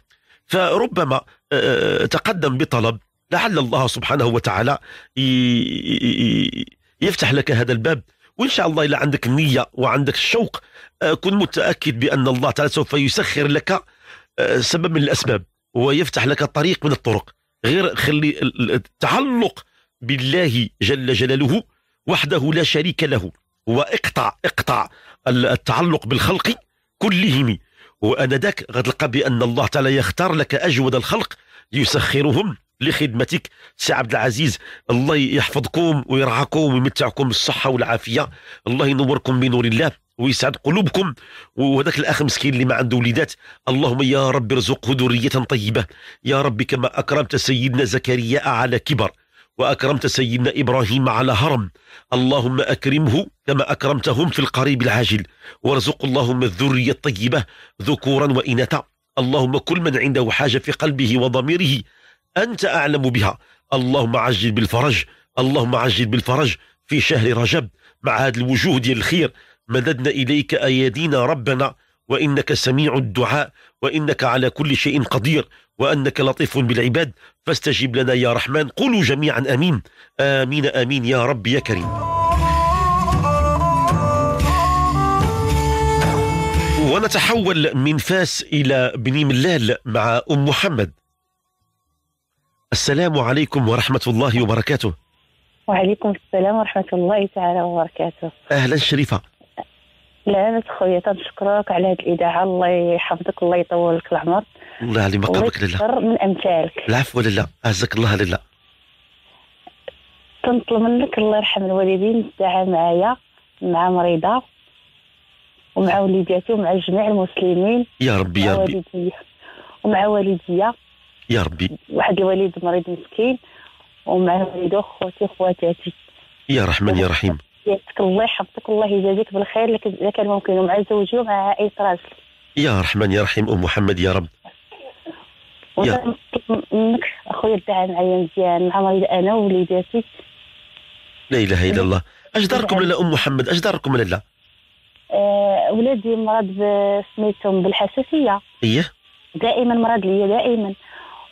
A: فربما آه، آه، تقدم بطلب لعل الله سبحانه وتعالى يفتح لك هذا الباب وان شاء الله اذا عندك النيه وعندك الشوق آه، كن متاكد بان الله تعالى سوف يسخر لك سبب من الاسباب ويفتح لك طريق من الطرق غير خلي التعلق بالله جل جلاله وحده لا شريك له واقطع اقطع التعلق بالخلق كلهم وأنذاك غتلقى بأن الله تعالى يختار لك أجود الخلق ليسخرهم لخدمتك سي عبد العزيز الله يحفظكم ويرعاكم ويمتعكم بالصحة والعافية الله ينوركم بنور الله ويسعد قلوبكم وهذاك الاخ مسكين اللي ما عنده وليدات اللهم يا رب ارزقه ذريه طيبه يا رب كما اكرمت سيدنا زكريا على كبر وأكرمت سيدنا إبراهيم على هرم اللهم أكرمه كما أكرمتهم في القريب العاجل وارزق اللهم الذرية الطيبة ذكورا وإناثا اللهم كل من عنده حاجة في قلبه وضميره أنت أعلم بها اللهم عجل بالفرج اللهم عجل بالفرج في شهر رجب مع هذا الوجوه ديال الخير مددنا إليك أيادينا ربنا وإنك سميع الدعاء وإنك على كل شيء قدير وأنك لطيف بالعباد فاستجب لنا يا رحمن قولوا جميعا أمين آمين آمين يا رب يا كريم ونتحول من فاس إلى بني ملال مع أم محمد السلام عليكم ورحمة الله وبركاته
E: وعليكم السلام ورحمة الله تعالى وبركاته
A: أهلا شريفة
E: لا خويا تنشكرك على هذه الإذاعة الله يحفظك الله يطول لك العمر
A: والله على مقامك لله
E: من امثالك
A: العفو لله عزك الله لله
E: تنطلب منك الله يرحم الوالدين تاع معايا مع مريضه ومع وليداتي ومع جميع المسلمين
A: يا ربي يا ربي
E: والدي ومع والديا
A: يا ربي واحد
E: الوالد مريض مسكين ومع والدو خوتي خواتاتي
A: يا رحمن يا رحيم
E: يعطيك الله يحفظك الله يجازيك بالخير لك كان ممكن ومع زوجي ومع عائله راجلي
A: يا رحمن يا رحيم ام محمد يا رب
E: اخويا الدعم معايا مزيان مع مريض انا ووليداتي
A: لا اله الا الله اش داركم لاله ام محمد اش داركم لاله
E: آه، ااا ولادي مرض سميتهم بالحساسيه ايه دائما مرض ليا دائما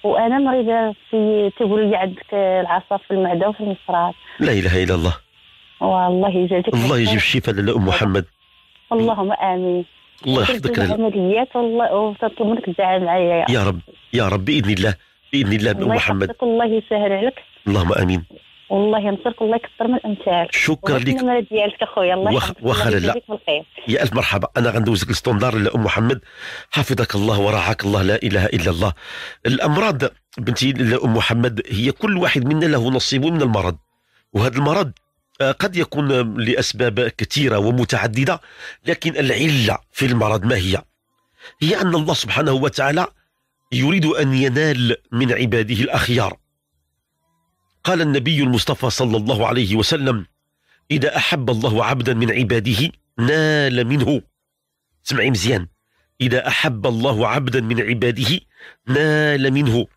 E: وانا مريضه في تقول لي عندك العصا في المعده وفي المصرات
C: لا اله
A: الا الله
E: والله يجازيك الله
A: يجيب الشفاء لاله ام محمد
E: اللهم امين الله يحفظك العمليات والله وتطلب معايا يا
A: رب يا رب باذن الله باذن الله بن محمد
E: الله يسهل عليك اللهم امين والله ينصرك الله يكثر من امثالك شكرا لك النمره ديالك اخويا الله وخ... لا
A: يا الف مرحبا انا غندوزك الستوندار لام محمد حفظك الله ورعاك الله لا اله الا الله الامراض بنتي لام محمد هي كل واحد منا له نصيب من المرض وهذا المرض قد يكون لأسباب كثيرة ومتعددة لكن العلة في المرض ما هي؟ هي أن الله سبحانه وتعالى يريد أن ينال من عباده الأخيار قال النبي المصطفى صلى الله عليه وسلم إذا أحب الله عبدا من عباده نال منه سمعي مزيان إذا أحب الله عبدا من عباده نال منه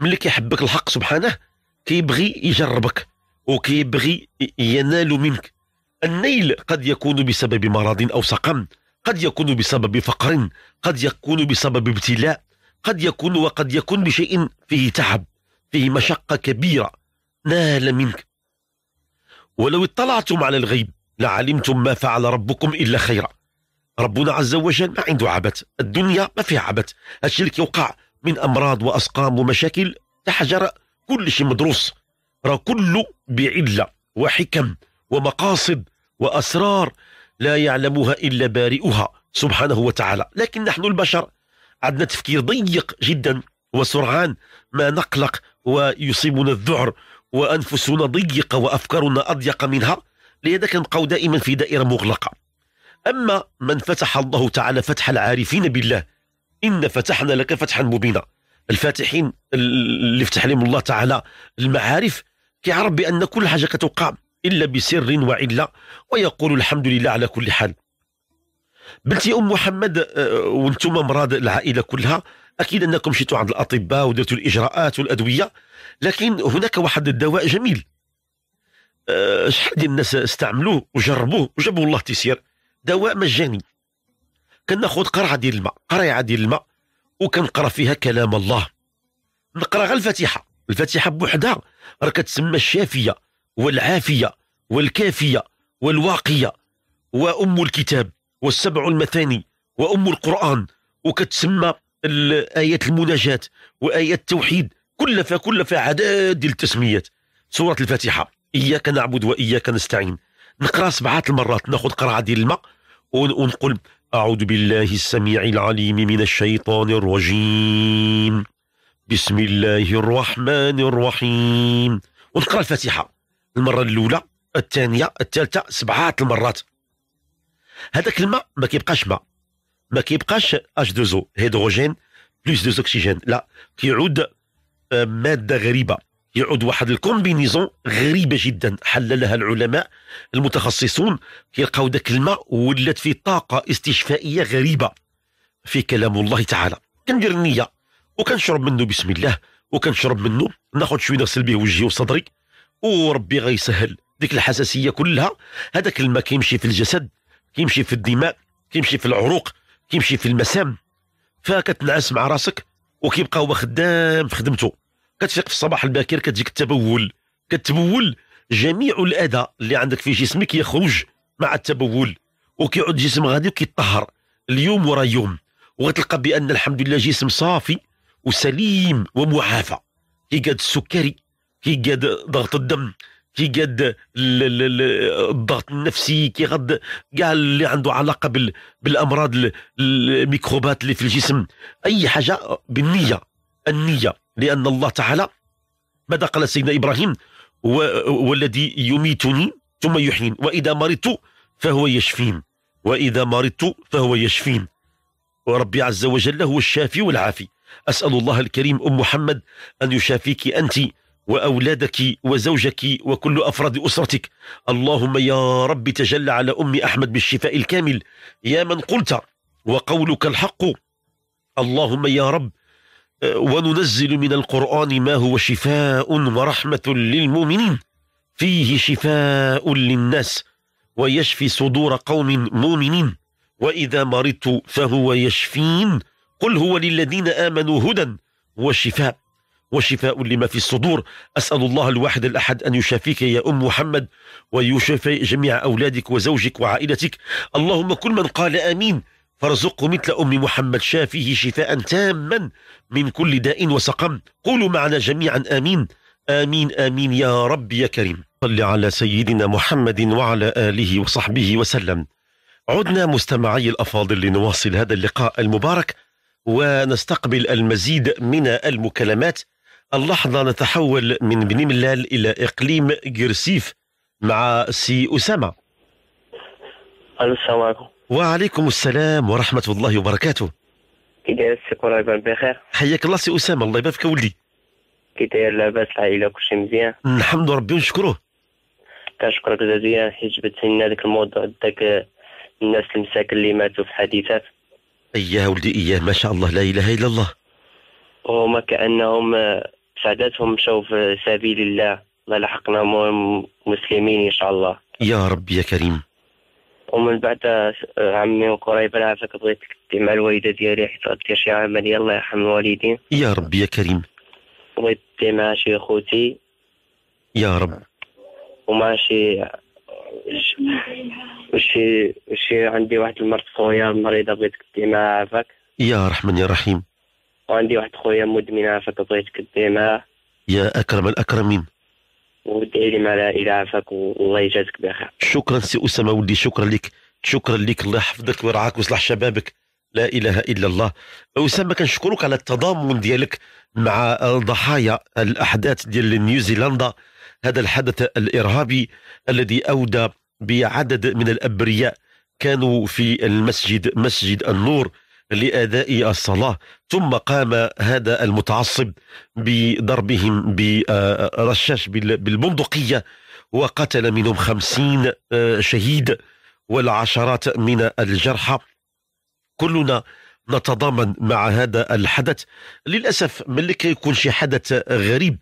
A: ملي كيحبك الحق سبحانه كيبغي يجربك وكيبغي ينال منك النيل قد يكون بسبب مرض أو سقم قد يكون بسبب فقر قد يكون بسبب ابتلاء قد يكون وقد يكون بشيء فيه تعب فيه مشقة كبيرة نال منك ولو اطلعتم على الغيب لعلمتم ما فعل ربكم إلا خيرا ربنا عز وجل ما عنده عبث الدنيا ما فيها عبث الشرك يوقع من أمراض وأسقام ومشاكل تحجر كل شيء مدروس راه كله بعلة وحكم ومقاصد وأسرار لا يعلمها إلا بارئها سبحانه وتعالى لكن نحن البشر عندنا تفكير ضيق جدا وسرعان ما نقلق ويصيبنا الذعر وأنفسنا ضيقة وأفكارنا أضيق منها لهذا كنبقاو دائما في دائرة مغلقة أما من فتح الله تعالى فتح العارفين بالله إن فتحنا لك فتحا مبينا الفاتحين اللي فتح لهم الله تعالى المعارف كيعرف بان كل حاجه كتوقع الا بسر وعله ويقول الحمد لله على كل حال بنتي ام محمد آه، آه، وانتم امراض العائله كلها اكيد انكم مشيتوا عند الاطباء ودرتوا الاجراءات والادويه لكن هناك واحد الدواء جميل آه، شحال ديال الناس استعملوه وجربوه وجابوا الله تيسير دواء مجاني كناخذ قرعه ديال الماء قريعه ديال الماء وكنقرا فيها كلام الله نقرا غير الفاتحه الفاتحه بوحدها راه كتسمى الشافيه والعافيه والكافيه والواقيه وام الكتاب والسبع المثاني وام القران وكتسمى ايات المناجاه وايات التوحيد كل فكل فعداد ديال التسميات سوره الفاتحه اياك نعبد واياك نستعين نقرا سبعه المرات ناخذ قرعه ديال الماء ونقول اعوذ بالله السميع العليم من الشيطان الرجيم بسم الله الرحمن الرحيم وتقرا الفاتحه المره الاولى الثانيه الثالثه سبعه المرات هذاك الماء ما كيبقاش ماء ما كيبقاش اش دوزو هيدروجين بلوس دو زوكسيجين لا كيعود آه، ماده غريبه يعود واحد الكومبينيزون غريبه جدا حللها العلماء المتخصصون كيلقاو ذاك الماء ولات فيه طاقه استشفائيه غريبه في كلام الله تعالى كندير النيه وكنشرب منه بسم الله وكنشرب منه ناخذ شويه نغسل به وجهي وصدري وربي غيسهل ديك الحساسيه كلها هذاك الماء كيمشي في الجسد كيمشي في الدماء كيمشي في العروق كيمشي في المسام فكتنعس مع راسك وكيبقى هو خدام في خدمته كتفيق في الصباح الباكر كتجيك التبول كتبول جميع الاذى اللي عندك في جسمك يخرج مع التبول وكيعود جسم غادي وكيطهر اليوم ورا يوم وغتلقى بان الحمد لله جسم صافي وسليم ومعافى كي قاد السكري كي قاد ضغط الدم كي قاد الضغط النفسي كي قاد كاع اللي عنده علاقه بال بالامراض الميكروبات اللي في الجسم اي حاجه بالنيه النيه لان الله تعالى ماذا قال سيدنا ابراهيم والذي يميتني ثم يحيين واذا مرضت فهو يشفين واذا مرضت فهو يشفين وربي عز وجل هو الشافي والعافي أسأل الله الكريم أم محمد أن يشافيك أنت وأولادك وزوجك وكل أفراد أسرتك اللهم يا رب تجل على أم أحمد بالشفاء الكامل يا من قلت وقولك الحق اللهم يا رب آه، وننزل من القرآن ما هو شفاء ورحمة للمؤمنين فيه شفاء للناس ويشفي صدور قوم مؤمنين وإذا مرضت فهو يشفين قل هو للذين آمنوا هدى وشفاء وشفاء لما في الصدور أسأل الله الواحد الأحد أن يشافيك يا أم محمد ويشافي جميع أولادك وزوجك وعائلتك اللهم كل من قال آمين فارزقه مثل أم محمد شافيه شفاء تاما من كل داء وسقم قولوا معنا جميعا آمين آمين آمين يا رب يا كريم صل على سيدنا محمد وعلى آله وصحبه وسلم عدنا مستمعي الأفاضل لنواصل هذا اللقاء المبارك ونستقبل المزيد من المكالمات اللحظة نتحول من بن ملال إلى إقليم جرسيف مع سي أسامة السلام عليكم وعليكم السلام ورحمة الله وبركاته
C: كي داير السي قريبا بخير
A: حياك الله سي أسامة الله يبارك فيك ولدي
C: كي داير لاباس العائلة كلشي مزيان
A: لله ربي ونشكروه
C: كنشكرك جزيلا حيت جبت لنا ذاك الموضوع ذاك الناس المساكن اللي ماتوا في حادثات
A: اياه ولدي اياه ما شاء الله لا اله الا الله
C: وهما كانهم آه، سعادتهم مشاو في سبيل الله الله لحقنا مسلمين ان شاء الله
A: يا رب يا كريم
C: ومن بعد آه، عمي وقريب انا عافاك بغيت مع الوالده ديالي حيت غدير شي عمليه الله يرحم الوالدين يا رب يا كريم بغيت مع شي خوتي يا رب ومع شي وشي وشي عندي واحد المرت خويا مريضه بغيت كدي معاها عافاك
A: يا رحمن يا رحيم
C: وعندي واحد خويا مدمن عافاك بغيت كدي معاه
A: يا اكرم الاكرمين
C: ودعي لي مع العائله عافاك والله يجازك بخير
A: شكرا سي اسامه ولدي شكرا لك شكرا لك الله يحفظك ويرعاك ويصلح شبابك لا اله الا الله اسامه كنشكرك على التضامن ديالك مع ضحايا الاحداث ديال نيوزيلندا هذا الحدث الارهابي الذي اودى بعدد من الابرياء كانوا في المسجد مسجد النور لاداء الصلاه ثم قام هذا المتعصب بضربهم برشاش بالبندقيه وقتل منهم خمسين آه، شهيد والعشرات من الجرحى كلنا نتضامن مع هذا الحدث للأسف ملي كيكون شي حدث غريب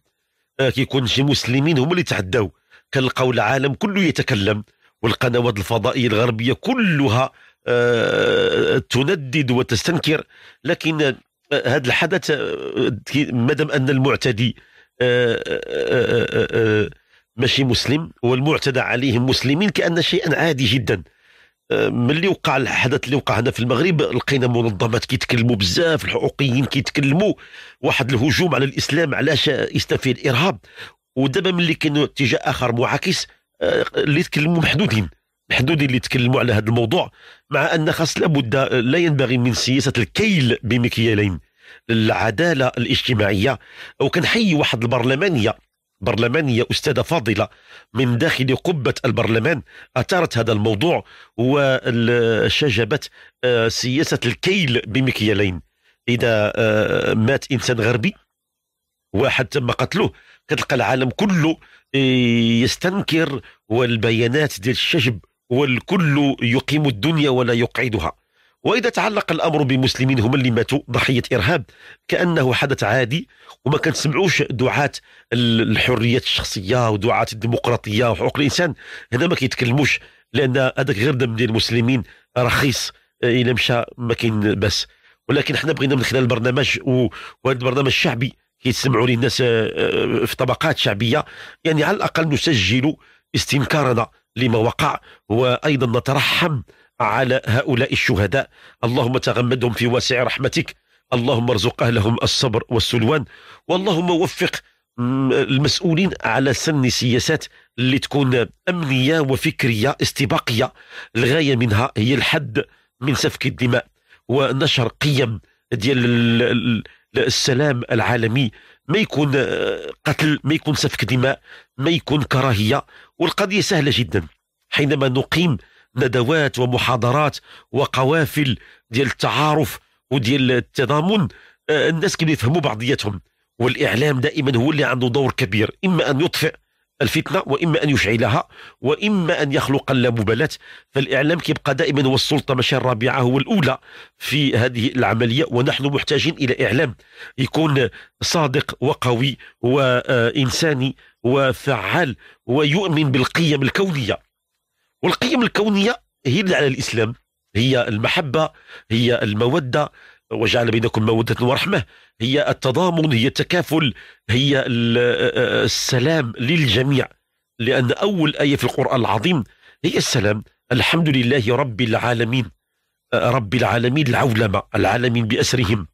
A: آه، كيكون شي مسلمين هما اللي تعداو كنلقاو العالم كله يتكلم والقنوات الفضائيه الغربيه كلها آه، تندد وتستنكر لكن هذا آه، الحدث مادام ان المعتدي ماشي مسلم والمعتدى عليهم مسلمين كان شيئا عادي جدا ملي وقع الحدث اللي وقع هنا في المغرب لقينا منظمات كيتكلموا بزاف الحقوقيين كيتكلموا واحد الهجوم على الاسلام علاش يستفيد الارهاب ودابا ملي كاين اتجاه اخر معاكس آه، اللي تكلموا محدودين محدودين اللي تكلموا على هذا الموضوع مع ان خاص لابد آه، لا ينبغي من سياسه الكيل بمكيالين العداله الاجتماعيه وكنحيي واحد البرلمانيه برلمانية أستاذة فاضلة من داخل قبة البرلمان أثارت هذا الموضوع وشجبت آه، سياسة الكيل بمكيالين إذا آه، مات إنسان غربي واحد تم قتله كتلقى العالم كله آه، يستنكر والبيانات ديال الشجب والكل يقيم الدنيا ولا يقعدها وإذا تعلق الأمر بمسلمين هم اللي ماتوا ضحية إرهاب كأنه حدث عادي وما كنسمعوش دعاة الحريات الشخصية ودعاة الديمقراطية وحقوق الإنسان هنا ما كيتكلموش لأن هذاك غير دم ديال المسلمين رخيص آه، إلا مشى ما كاين بس ولكن حنا بغينا من خلال البرنامج وهذا البرنامج الشعبي كيتسمعوا ليه الناس آه، آه، في طبقات شعبيه يعني على الاقل نسجل استنكارنا لما وقع وايضا نترحم على هؤلاء الشهداء اللهم تغمدهم في واسع رحمتك اللهم ارزق أهلهم الصبر والسلوان واللهم وفق المسؤولين على سن سياسات اللي تكون أمنية وفكرية استباقية الغاية منها هي الحد من سفك الدماء ونشر قيم ديال السلام العالمي ما يكون آه، قتل ما يكون سفك دماء ما يكون كراهية والقضية سهلة جدا حينما نقيم ندوات ومحاضرات وقوافل ديال التعارف وديال التضامن آه، الناس كيبداو يفهموا بعضياتهم والاعلام دائما هو اللي عنده دور كبير اما ان يطفئ الفتنه واما ان يشعلها واما ان يخلق اللامبالاه فالاعلام كيبقى دائما هو السلطه ماشي الرابعه هو الاولى في هذه العمليه ونحن محتاجين الى اعلام يكون صادق وقوي وانساني وفعال ويؤمن بالقيم الكونيه والقيم الكونية هي اللي على الإسلام هي المحبة هي المودة وجعل بينكم مودة ورحمة هي التضامن هي التكافل هي السلام للجميع لأن أول آية في القرآن العظيم هي السلام الحمد لله رب العالمين رب العالمين العولمة العالمين بأسرهم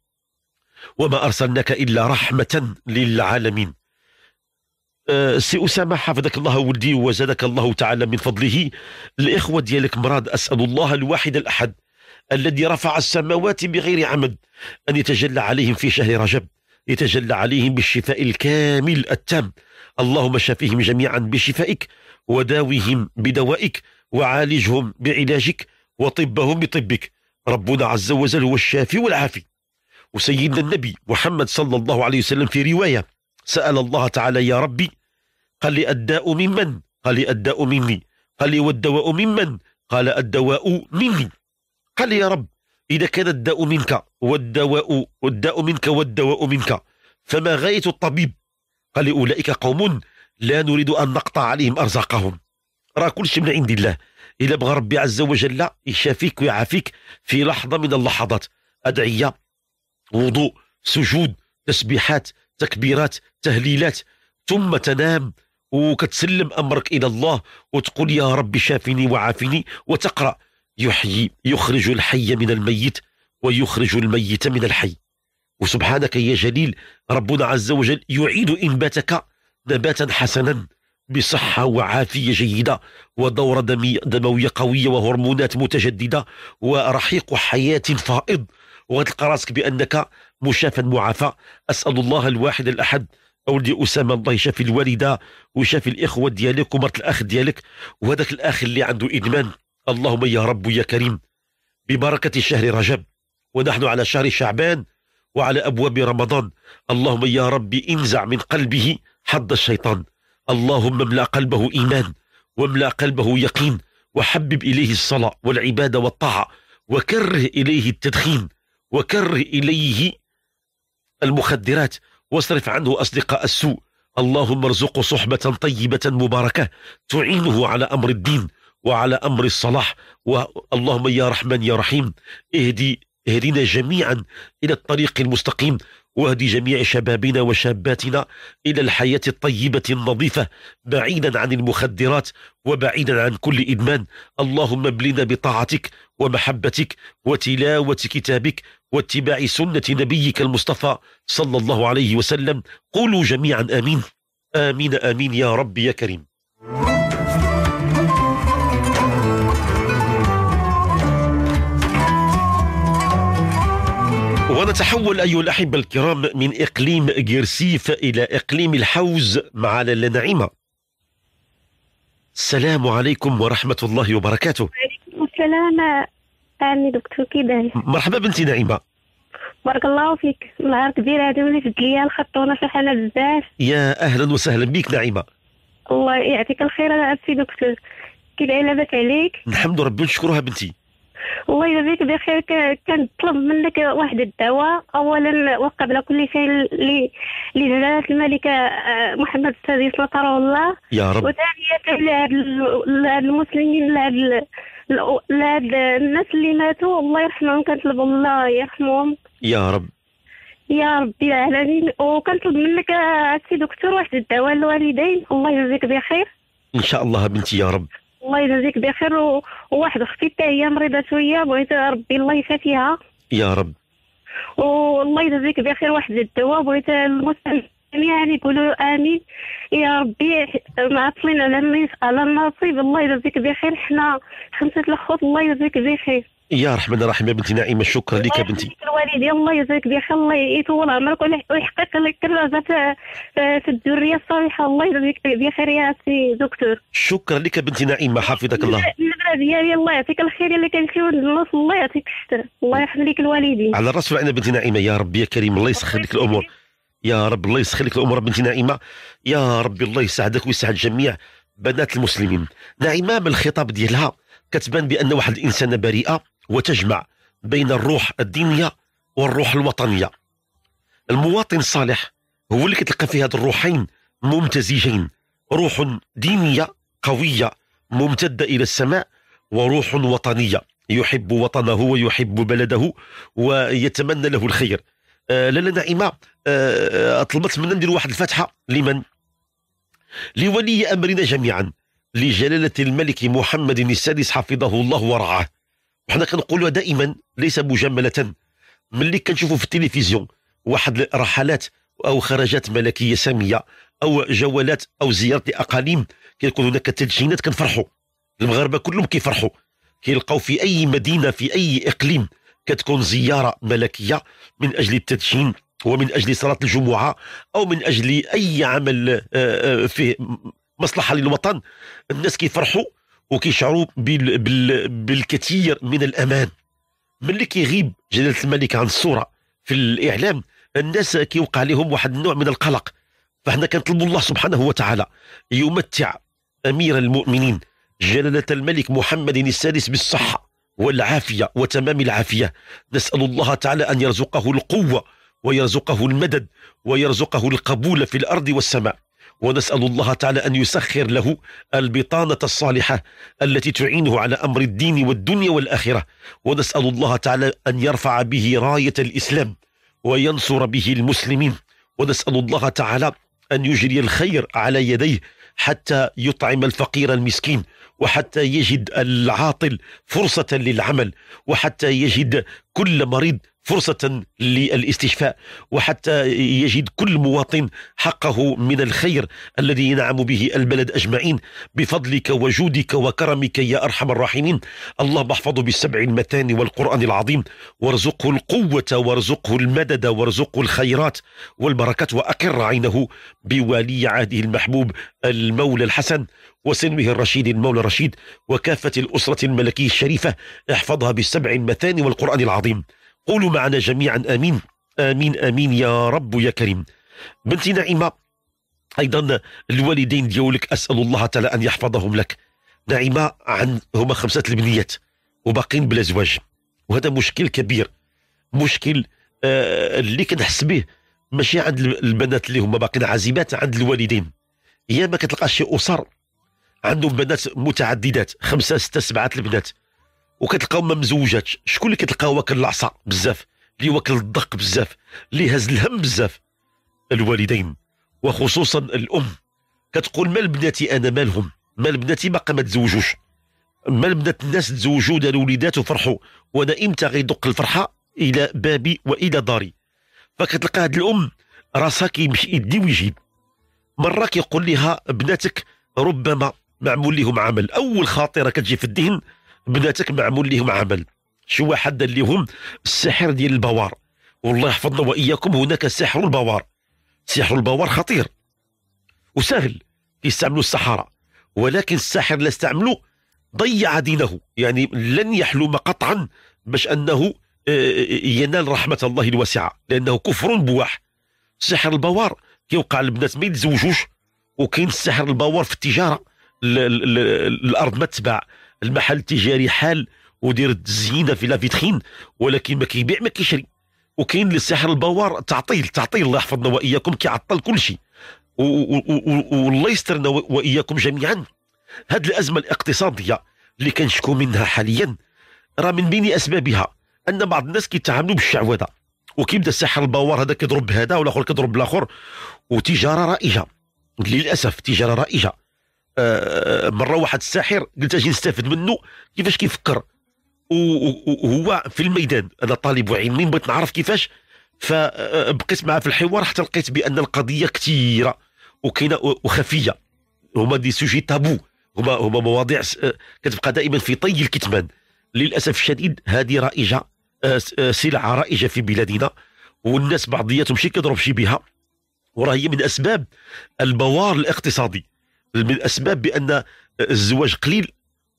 A: وما أرسلناك إلا رحمة للعالمين آه، سي اسامه حفظك الله ولدي وزادك الله تعالى من فضله الاخوه ديالك مراد اسال الله الواحد الاحد الذي رفع السماوات بغير عمد ان يتجلى عليهم في شهر رجب يتجلى عليهم بالشفاء الكامل التام اللهم شافيهم جميعا بشفائك وداويهم بدوائك وعالجهم بعلاجك وطبهم بطبك ربنا عز وجل هو الشافي والعافي وسيدنا النبي محمد صلى الله عليه وسلم في روايه سأل الله تعالى يا ربي قال لي الداء ممن قال لي الداء مني قال لي والدواء ممن قال الدواء مني قال لي يا رب إذا كان الداء منك والدواء والداء منك والدواء منك فما غاية الطبيب قال لي أولئك قوم لا نريد أن نقطع عليهم أرزاقهم راه كل شيء من عند الله إلا بغى ربي عز وجل يشافيك ويعافيك في لحظة من اللحظات أدعية وضوء سجود تسبيحات تكبيرات تهليلات ثم تنام وكتسلم امرك الى الله وتقول يا رب شافني وعافني وتقرا يحيي يخرج الحي من الميت ويخرج الميت من الحي وسبحانك يا جليل ربنا عز وجل يعيد انباتك نباتا حسنا بصحة وعافية جيدة ودورة دمي دموية قوية وهرمونات متجددة ورحيق حياة فائض وغتلقى راسك بأنك مشافى معافى اسال الله الواحد الاحد اولدي اسامه الله يشافي الوالده ويشافي الاخوه ديالك ومرت الاخ ديالك وهذاك الاخ اللي عنده ادمان اللهم يا رب يا كريم ببركه شهر رجب ونحن على شهر شعبان وعلى ابواب رمضان اللهم يا رب انزع من قلبه حد الشيطان اللهم املا قلبه ايمان واملا قلبه يقين وحبب اليه الصلاه والعباده والطاعه وكره اليه التدخين وكره اليه المخدرات واصرف عنه أصدقاء السوء اللهم ارزقه صحبة طيبة مباركة تعينه على أمر الدين وعلى أمر الصلاح اللهم يا رحمن يا رحيم اهدي اهدنا جميعا إلى الطريق المستقيم واهدي جميع شبابنا وشاباتنا إلى الحياة الطيبة النظيفة بعيدا عن المخدرات وبعيدا عن كل إدمان اللهم ابلنا بطاعتك ومحبتك وتلاوة كتابك واتباع سنة نبيك المصطفى صلى الله عليه وسلم قولوا جميعا آمين آمين آمين يا رب يا كريم ونتحول أيها الأحبة الكرام من إقليم جرسيف إلى إقليم الحوز مع لالا نعيمة السلام عليكم ورحمة الله وبركاته
C: وعليكم السلام أعني دكتور كيداني مرحبا
A: بنتي نعيمة
C: بارك الله فيك نهار كبير هذا ولي في ليا الخط وانا فرحانه بزاف
A: يا اهلا وسهلا بك نعيمه
C: الله يعطيك الخير انا عرفتي دكتور كي لاباس عليك
A: لله ربي نشكرها بنتي
C: الله يجزيك بخير بخير كنطلب منك واحد الدواء أولا وقبل كل شيء لجلالة الملك آه، محمد السادس نصره الله يا رب وثانيا لهاد المسلمين لهاد الناس اللي ماتوا الله يرحمهم كنطلب الله يرحمهم يا رب يا ربي العالمين وكنطلب منك آه، سي دكتور واحد الدواء للوالدين الله يجزيك بخير
A: ان شاء الله بنتي يا رب
C: الله يجازيك بخير وواحد اختي حتى هي مريضه شويه بغيت ربي الله يشافيها يا رب والله يجازيك بخير واحد الدواء بغيت المسلمين يعني يقولوا امين يا ربي معطلين على على النصيب الله يجازيك بخير حنا خمسه الاخوات الله يجازيك بخير
A: يا رحمن الرحيم يا بنتي نعيمه شكرا لك بنتي
C: الوالدين الله يجزيك بخير الله يطول عمرك ويحقق لك الرجاء آه، آه، في, في الذريه الصالحه الله يجزيك بخير يا سي دكتور
A: شكرا لك بنتي نعيمه حفظك الله
C: البنات ديالي الله يعطيك الخير اللي كنخيو الناس الله يعطيك الستر الله يرحم لك الوالدين على الراس
A: والعين بنتي نعيمه يا ربي يا كريم الله يسخر لك الامور يا رب الله يسخر لك الامور بنتي نعيمه يا ربي الله يسعدك ويسعد جميع بنات المسلمين نعيمه من الخطاب ديالها كتبان بان واحد الانسانه بريئه وتجمع بين الروح الدينية والروح الوطنية المواطن الصالح هو اللي كتلقى فيه هاد الروحين ممتزجين روح دينية قوية ممتدة إلى السماء وروح وطنية يحب وطنه ويحب بلده ويتمنى له الخير آه، لالا نعيمه آه، آه، أطلبت طلبت منا ندير واحد الفتحه لمن لولي امرنا جميعا لجلاله الملك محمد السادس حفظه الله ورعاه وحنا كنقولها دائما ليس مجامله ملي كنشوفوا في التلفزيون واحد رحلات او خرجات ملكيه ساميه او جولات او زياره لاقاليم كيكون هناك تدشينات كنفرحوا المغاربه كلهم كيفرحوا كيلقاو في اي مدينه في اي اقليم كتكون زياره ملكيه من اجل التدشين ومن اجل صلاه الجمعه او من اجل اي عمل آه، آه، فيه مصلحه للوطن الناس كيفرحوا وكيشعروا بالكثير من الامان ملي كيغيب جلاله الملك عن الصوره في الاعلام الناس كيوقع لهم واحد النوع من القلق فاحنا كنطلبوا الله سبحانه وتعالى يمتع امير المؤمنين جلاله الملك محمد السادس بالصحه والعافيه وتمام العافيه نسال الله تعالى ان يرزقه القوه ويرزقه المدد ويرزقه القبول في الارض والسماء ونسأل الله تعالى أن يسخر له البطانة الصالحة التي تعينه على أمر الدين والدنيا والآخرة ونسأل الله تعالى أن يرفع به راية الإسلام وينصر به المسلمين ونسأل الله تعالى أن يجري الخير على يديه حتى يطعم الفقير المسكين وحتى يجد العاطل فرصة للعمل وحتى يجد كل مريض فرصة للاستشفاء وحتى يجد كل مواطن حقه من الخير الذي ينعم به البلد أجمعين بفضلك وجودك وكرمك يا أرحم الراحمين اللهم احفظه بالسبع المتان والقرآن العظيم وارزقه القوة وارزقه المدد وارزقه الخيرات والبركات وأقر عينه بولي عهده المحبوب المولى الحسن وسنوه الرشيد المولى الرشيد وكافة الأسرة الملكية الشريفة احفظها بالسبع المتان والقرآن العظيم قولوا معنا جميعا امين امين امين يا رب يا كريم بنتي نعيمه ايضا الوالدين ديولك اسال الله تعالى ان يحفظهم لك نعيمه عن هما خمسه البنيات وباقين بلا زواج وهذا مشكل كبير مشكل آه اللي كنحس به ماشي عند البنات اللي هما باقين عازبات عند الوالدين يا ما كتلقاش شي اسر عندهم بنات متعددات خمسه سته سبعه البنات وكتلقاو ما مزوجاتش شكون اللي كتلقاه واكل العصا بزاف اللي واكل الضق بزاف اللي هز الهم بزاف الوالدين وخصوصا الام كتقول مال بناتي انا مالهم مال بناتي باقا ما تزوجوش مال بنات الناس تزوجوا داروا وليدات وفرحوا وانا امتى غيدق الفرحه الى بابي والى داري فكتلقى هاد الام راسها كيمشي يدي ويجيب مره كيقول لها بناتك ربما معمول لهم عمل اول خاطره كتجي في الذهن بناتك معمول لهم عمل شو حدا لهم السحر ديال البوار والله يحفظنا واياكم هناك سحر البوار سحر البوار خطير وسهل يستعملوا السحره ولكن الساحر لا استعملوا ضيع دينه يعني لن يحلم قطعا باش انه آه، آه، ينال رحمه الله الواسعه لانه كفر بواح سحر البوار كيوقع البنات ما يتزوجوش وكاين السحر البوار في التجاره الارض ما تباع المحل التجاري حال ودير الزينه في لا ولكن ما كيبيع ما كيشري وكاين للسحر البوار تعطيل تعطيل الله يحفظنا واياكم كيعطل كل شيء والله يسترنا واياكم جميعا هاد الازمه الاقتصاديه اللي كنشكو منها حاليا راه من بين اسبابها ان بعض الناس كيتعاملوا بالشعوذه وكيبدا السحر البوار هذا كيضرب بهذا والاخر كيضرب بالاخر وتجاره رائجه للاسف تجاره رائجه آه، مره واحد الساحر قلت اجي نستافد منه كيفاش كيفكر وهو في الميدان انا طالب وعلمين بغيت نعرف كيفاش فبقيت معاه في الحوار حتى لقيت بان القضيه كثيره وكاينه وخفيه هما دي سوجي تابو هما هما مواضيع آه، كتبقى دائما في طي الكتمان للاسف الشديد هذه رائجه آه، سلعه رائجه في بلادنا والناس بعضياتهم شي كيضرب شي بها وراه هي من اسباب البوار الاقتصادي من الاسباب بان الزواج قليل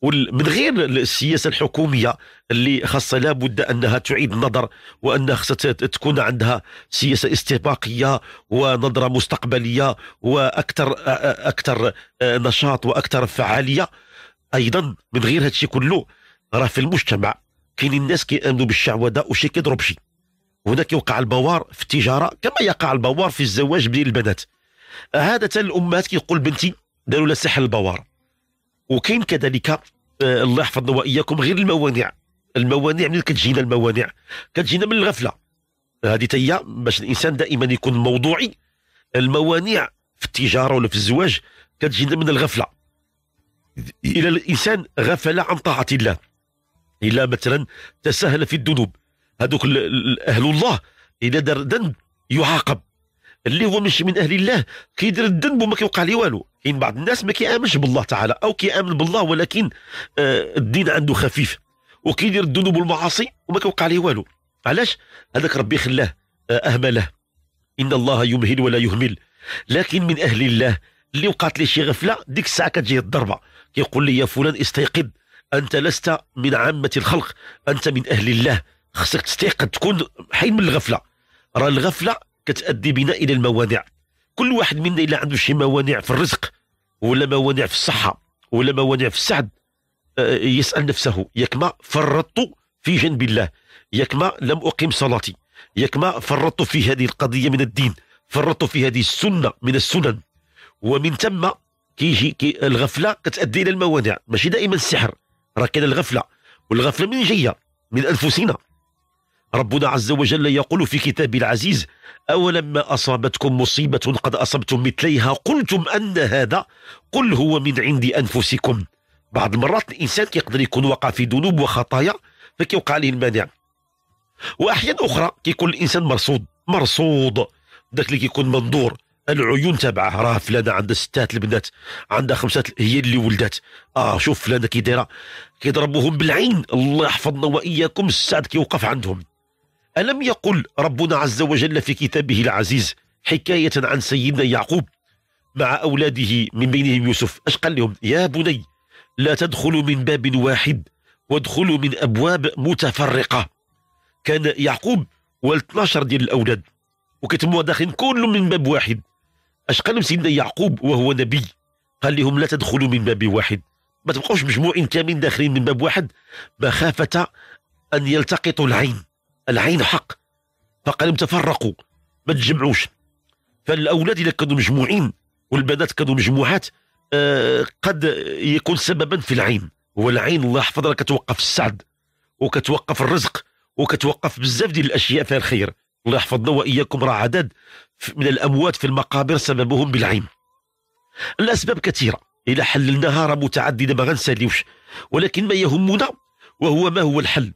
A: ومن غير السياسه الحكوميه اللي خاصه لابد انها تعيد النظر وانها خاصه تكون عندها سياسه استباقيه ونظره مستقبليه واكثر اكثر نشاط واكثر فعاليه ايضا من غير هذا الشيء كله راه في المجتمع كاينين الناس كيامنوا بالشعوذه وشي كيضرب بشي هنا كيوقع البوار في التجاره كما يقع البوار في الزواج بين البنات عاده الامهات كيقول بنتي داروا له سحر البوار وكاين كذلك آه، الله يحفظنا واياكم غير الموانع الموانع من كتجينا الموانع كتجينا من الغفله هذه تيا باش الانسان دائما يكون موضوعي الموانع في التجاره ولا في الزواج كتجينا من الغفله الى الانسان غفل عن طاعه الله الى مثلا تساهل في الذنوب هذوك اهل الله اذا دار ذنب يعاقب اللي هو ماشي من اهل الله كيدير الذنب وما كيوقع ليه والو كاين بعض الناس ما كيامنش بالله تعالى او كيامن بالله ولكن آه الدين عنده خفيف وكيدير الذنوب والمعاصي وما كيوقع ليه والو علاش هذاك ربي خلاه آه اهمله ان الله يمهل ولا يهمل لكن من اهل الله اللي وقعت ليه شي غفله ديك الساعه كتجي الضربه كيقول لي يا فلان استيقظ انت لست من عامه الخلق انت من اهل الله خصك تستيقظ تكون حي من الغفله راه الغفله كتأدي بنا إلى الموانع كل واحد منا إلا عنده شي موانع في الرزق ولا موانع في الصحة ولا موانع في السعد آه، يسأل نفسه يكما فرطت في جنب الله يكما لم أقيم صلاتي يكما فرطت في هذه القضية من الدين فرطت في هذه السنة من السنن ومن ثم كيجي كي الغفلة كتأدي إلى الموانع ماشي دائما السحر راه كاين الغفلة والغفلة من جاية من أنفسنا ربنا عز وجل يقول في كتابه العزيز أولما أصابتكم مصيبة قد أصبتم مثليها قلتم أن هذا قل هو من عند أنفسكم بعض المرات الإنسان كيقدر يكون وقع في ذنوب وخطايا فكيوقع عليه المانع وأحيان أخرى كيكون الإنسان مرصود مرصود داك اللي كيكون منظور العيون تبعه راه فلانه عندها ستات البنات عندها خمسه هي اللي ولدات اه شوف فلانه كي دايره كيضربوهم بالعين الله يحفظنا واياكم السعد كيوقف عندهم ألم يقل ربنا عز وجل في كتابه العزيز حكاية عن سيدنا يعقوب مع أولاده من بينهم يوسف أش قال لهم يا بني لا تدخلوا من باب واحد وادخلوا من أبواب متفرقة كان يعقوب وال12 ديال الأولاد وكتموا داخلين كل من باب واحد اش قال لهم سيدنا يعقوب وهو نبي قال لهم لا تدخلوا من باب واحد ما تبقوش مجموعين كاملين داخلين من باب واحد مخافة أن يلتقطوا العين العين حق فقالوا تفرقوا ما تجمعوش فالاولاد اذا كانوا مجموعين والبنات كانوا مجموعات آه قد يكون سببا في العين والعين الله يحفظها كتوقف السعد وكتوقف الرزق وكتوقف بزاف ديال الاشياء فيها الخير الله يحفظنا واياكم راه عدد من الاموات في المقابر سببهم بالعين الاسباب كثيره الى حللناها راه متعدده ما غنساليوش ولكن ما يهمنا وهو ما هو الحل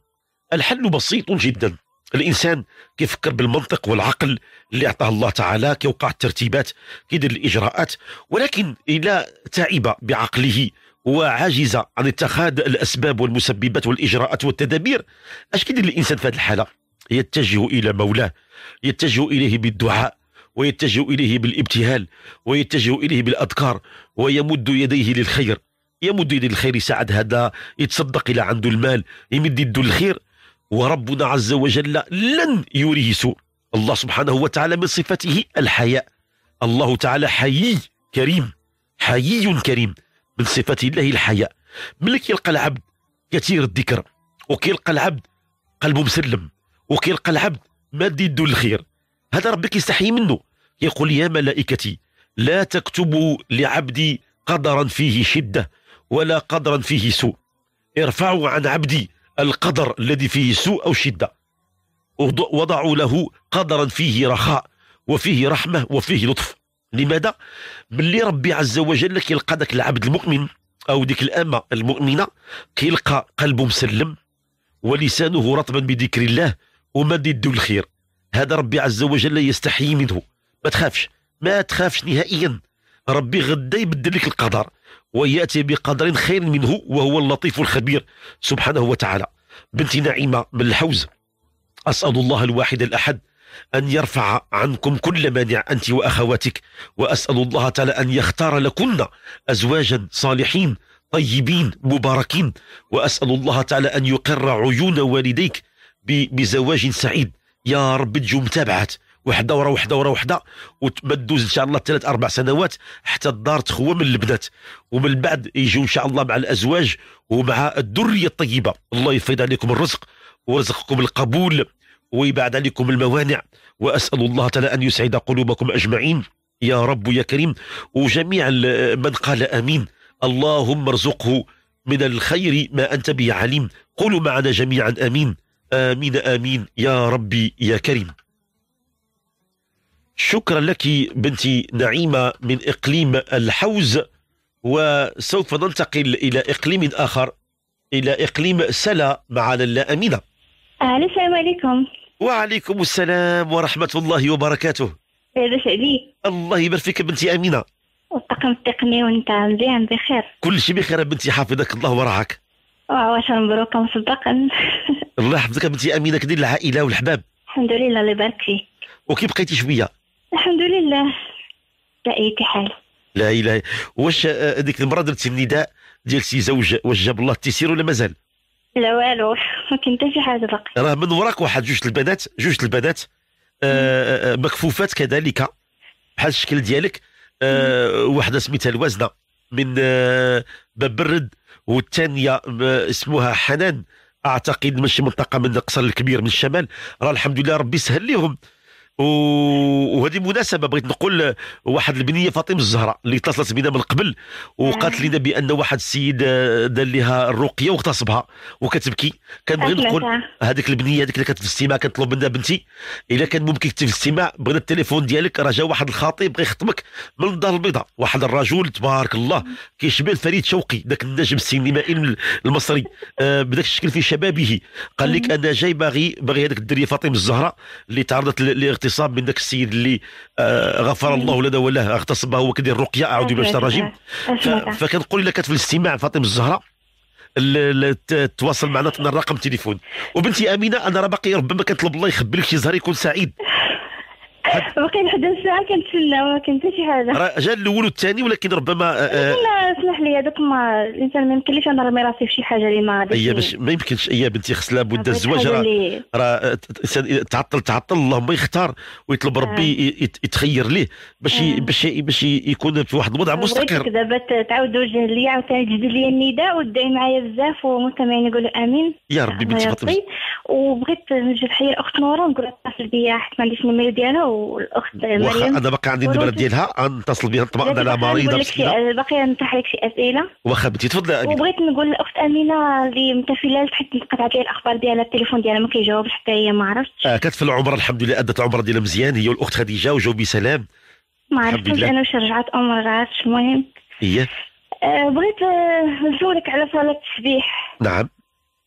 A: الحل بسيط جدا الانسان كيفكر بالمنطق والعقل اللي اعطاه الله تعالى كيوقع الترتيبات كيدير الاجراءات ولكن الا تعب بعقله وعاجز عن اتخاذ الاسباب والمسببات والاجراءات والتدابير اش كيدير الانسان في هذه الحاله يتجه الى مولاه يتجه اليه بالدعاء ويتجه اليه بالابتهال ويتجه اليه بالاذكار ويمد يديه للخير يمد يديه للخير يساعد هذا يتصدق الى عنده المال يمد يده للخير وربنا عز وجل لن يريه سوء الله سبحانه وتعالى من صفته الحياء الله تعالى حيي كريم حيي كريم من صفات الله الحياء ملي كيلقى العبد كثير الذكر وكيلقى العبد قلبه مسلم وكيلقى العبد ماد يدو الخير هذا ربي كيستحيي منه يقول يا ملائكتي لا تكتبوا لعبدي قدرا فيه شده ولا قدرا فيه سوء ارفعوا عن عبدي القدر الذي فيه سوء أو شدة وضعوا له قدرا فيه رخاء وفيه رحمة وفيه لطف لماذا؟ ملي ربي عز وجل كيلقى ذاك العبد المؤمن أو ديك الأمة المؤمنة كيلقى قلبه مسلم ولسانه رطبا بذكر الله ومد يده الخير هذا ربي عز وجل يستحيي منه ما تخافش ما تخافش نهائيا ربي غدا يبدل لك القدر ويأتي بقدر خير منه وهو اللطيف الخبير سبحانه وتعالى بنت نعيمة من الحوز أسأل الله الواحد الأحد أن يرفع عنكم كل مانع أنت وأخواتك وأسأل الله تعالى أن يختار لكن أزواجا صالحين طيبين مباركين وأسأل الله تعالى أن يقر عيون والديك بزواج سعيد يا رب تجو متابعات وحده ورا وحده ورا وحده وما تدوز ان شاء الله ثلاث اربع سنوات حتى الدار تخوى من البنات ومن بعد يجوا ان شاء الله مع الازواج ومع الذريه الطيبه الله يفيض عليكم الرزق ورزقكم القبول ويبعد عليكم الموانع واسال الله تعالى ان يسعد قلوبكم اجمعين يا رب يا كريم وجميع من قال امين اللهم ارزقه من الخير ما انت به عليم قولوا معنا جميعا امين امين امين يا ربي يا كريم شكرا لك بنتي نعيمة من إقليم الحوز وسوف ننتقل إلى إقليم آخر إلى إقليم سلا مع معنا أمينة
C: السلام
F: عليكم
A: وعليكم السلام ورحمة الله وبركاته
F: لاباس عليك
A: الله يبارك فيك بنتي أمينة
F: الطقم التقني وانت مزيان بخير
A: كل شيء بخير بنتي حافظك الله ورعاك
F: واش مبروك مصدقا
A: الله يحفظك بنتي أمينة كدير العائلة والحباب
F: الحمد لله الله يبارك فيك
A: وكي بقيتي شويه
F: الحمد لله بأي حال
A: لا اله واش آه، هذيك المره درتي النداء ديال سي زوج واش جاب الله التيسير ولا مازال؟
F: لا والو ما كاين حتى شي حاجه باقي
A: راه من وراك واحد جوج البنات جوج البنات آه، آه، مكفوفات كذلك بحال الشكل ديالك واحده سميتها الوازنه من باب الرد والثانيه اسمها حنان اعتقد ماشي منطقه من القصر الكبير من الشمال راه الحمد لله ربي سهل لهم وهذه مناسبه بغيت نقول واحد البنيه فاطمه الزهراء اللي اتصلت بنا من قبل وقالت لنا بان واحد السيد دار لها الرقيه واغتصبها وكتبكي كنبغي نقول هذيك البنيه هذيك اللي كانت في الاستماع كنطلب منها بنتي الا كان ممكن تكتب في الاستماع بغينا التليفون ديالك راه جا واحد الخاطب بغى يخطبك من الدار البيضاء واحد الرجل تبارك الله كيشبه فريد شوقي ذاك النجم السينمائي المصري آه، بداك الشكل في شبابه قال لك انا جاي باغي باغي هذيك الدريه فاطمه الزهراء اللي تعرضت الاغتصاب من ذاك السيد اللي آه غفر الله لنا وله اغتصبه هو كدير الرقيه اعوذ بالله الرجيم فكنقول لك في الاستماع فاطمه الزهراء تواصل معنا الرقم تليفون وبنتي امينه انا راه باقي ربما كنطلب الله يخبي لك شي زهر يكون سعيد بقي لحد الساعه كنتسنى ما كان
F: حتى شي حاجه راه
A: جا الاول والثاني ولكن ربما آه، آه،
F: لا اسمح لي هذاك ما الانسان ما يمكنليش انا نرمي راسي في شي حاجه اللي ما هي باش
A: ما يمكنش هي بنتي خص لابد الزواج راه راه آه، تعطل تعطل اللهم يختار ويطلب ربي يتخير ليه باش باش باش يكون في واحد الوضع مستقر
F: دابا تعاود وجه ليا عاوتاني تجدد لي النداء ودعي معايا بزاف ومستمعين يقولوا امين
A: يا ربي بنتي فاطمه
F: وبغيت نجي نحيي الاخت نوره نقول اتصل بيا حيت ما عنديش النيميرو ديالها والاخت مريم انا باقي عندي النمره ديالها
A: نتصل بها نطمئن على مريضه مسكينه آه،
F: باقي نطرح لك شي اسئله
A: واخا بنتي تفضلي امينه وبغيت
F: نقول للاخت امينه اللي متفله حيت تقطعت ليها الاخبار ديالها التليفون ديالها ما كيجاوبش حتى هي ما عرفتش
A: آه كانت في العمره الحمد لله ادت العمره ديالها مزيان هي والاخت خديجه وجاوب بسلام
F: ما عرفتش انا واش رجعت او ما رجعتش المهم ايه بغيت آه، نسولك على صلاه التسبيح نعم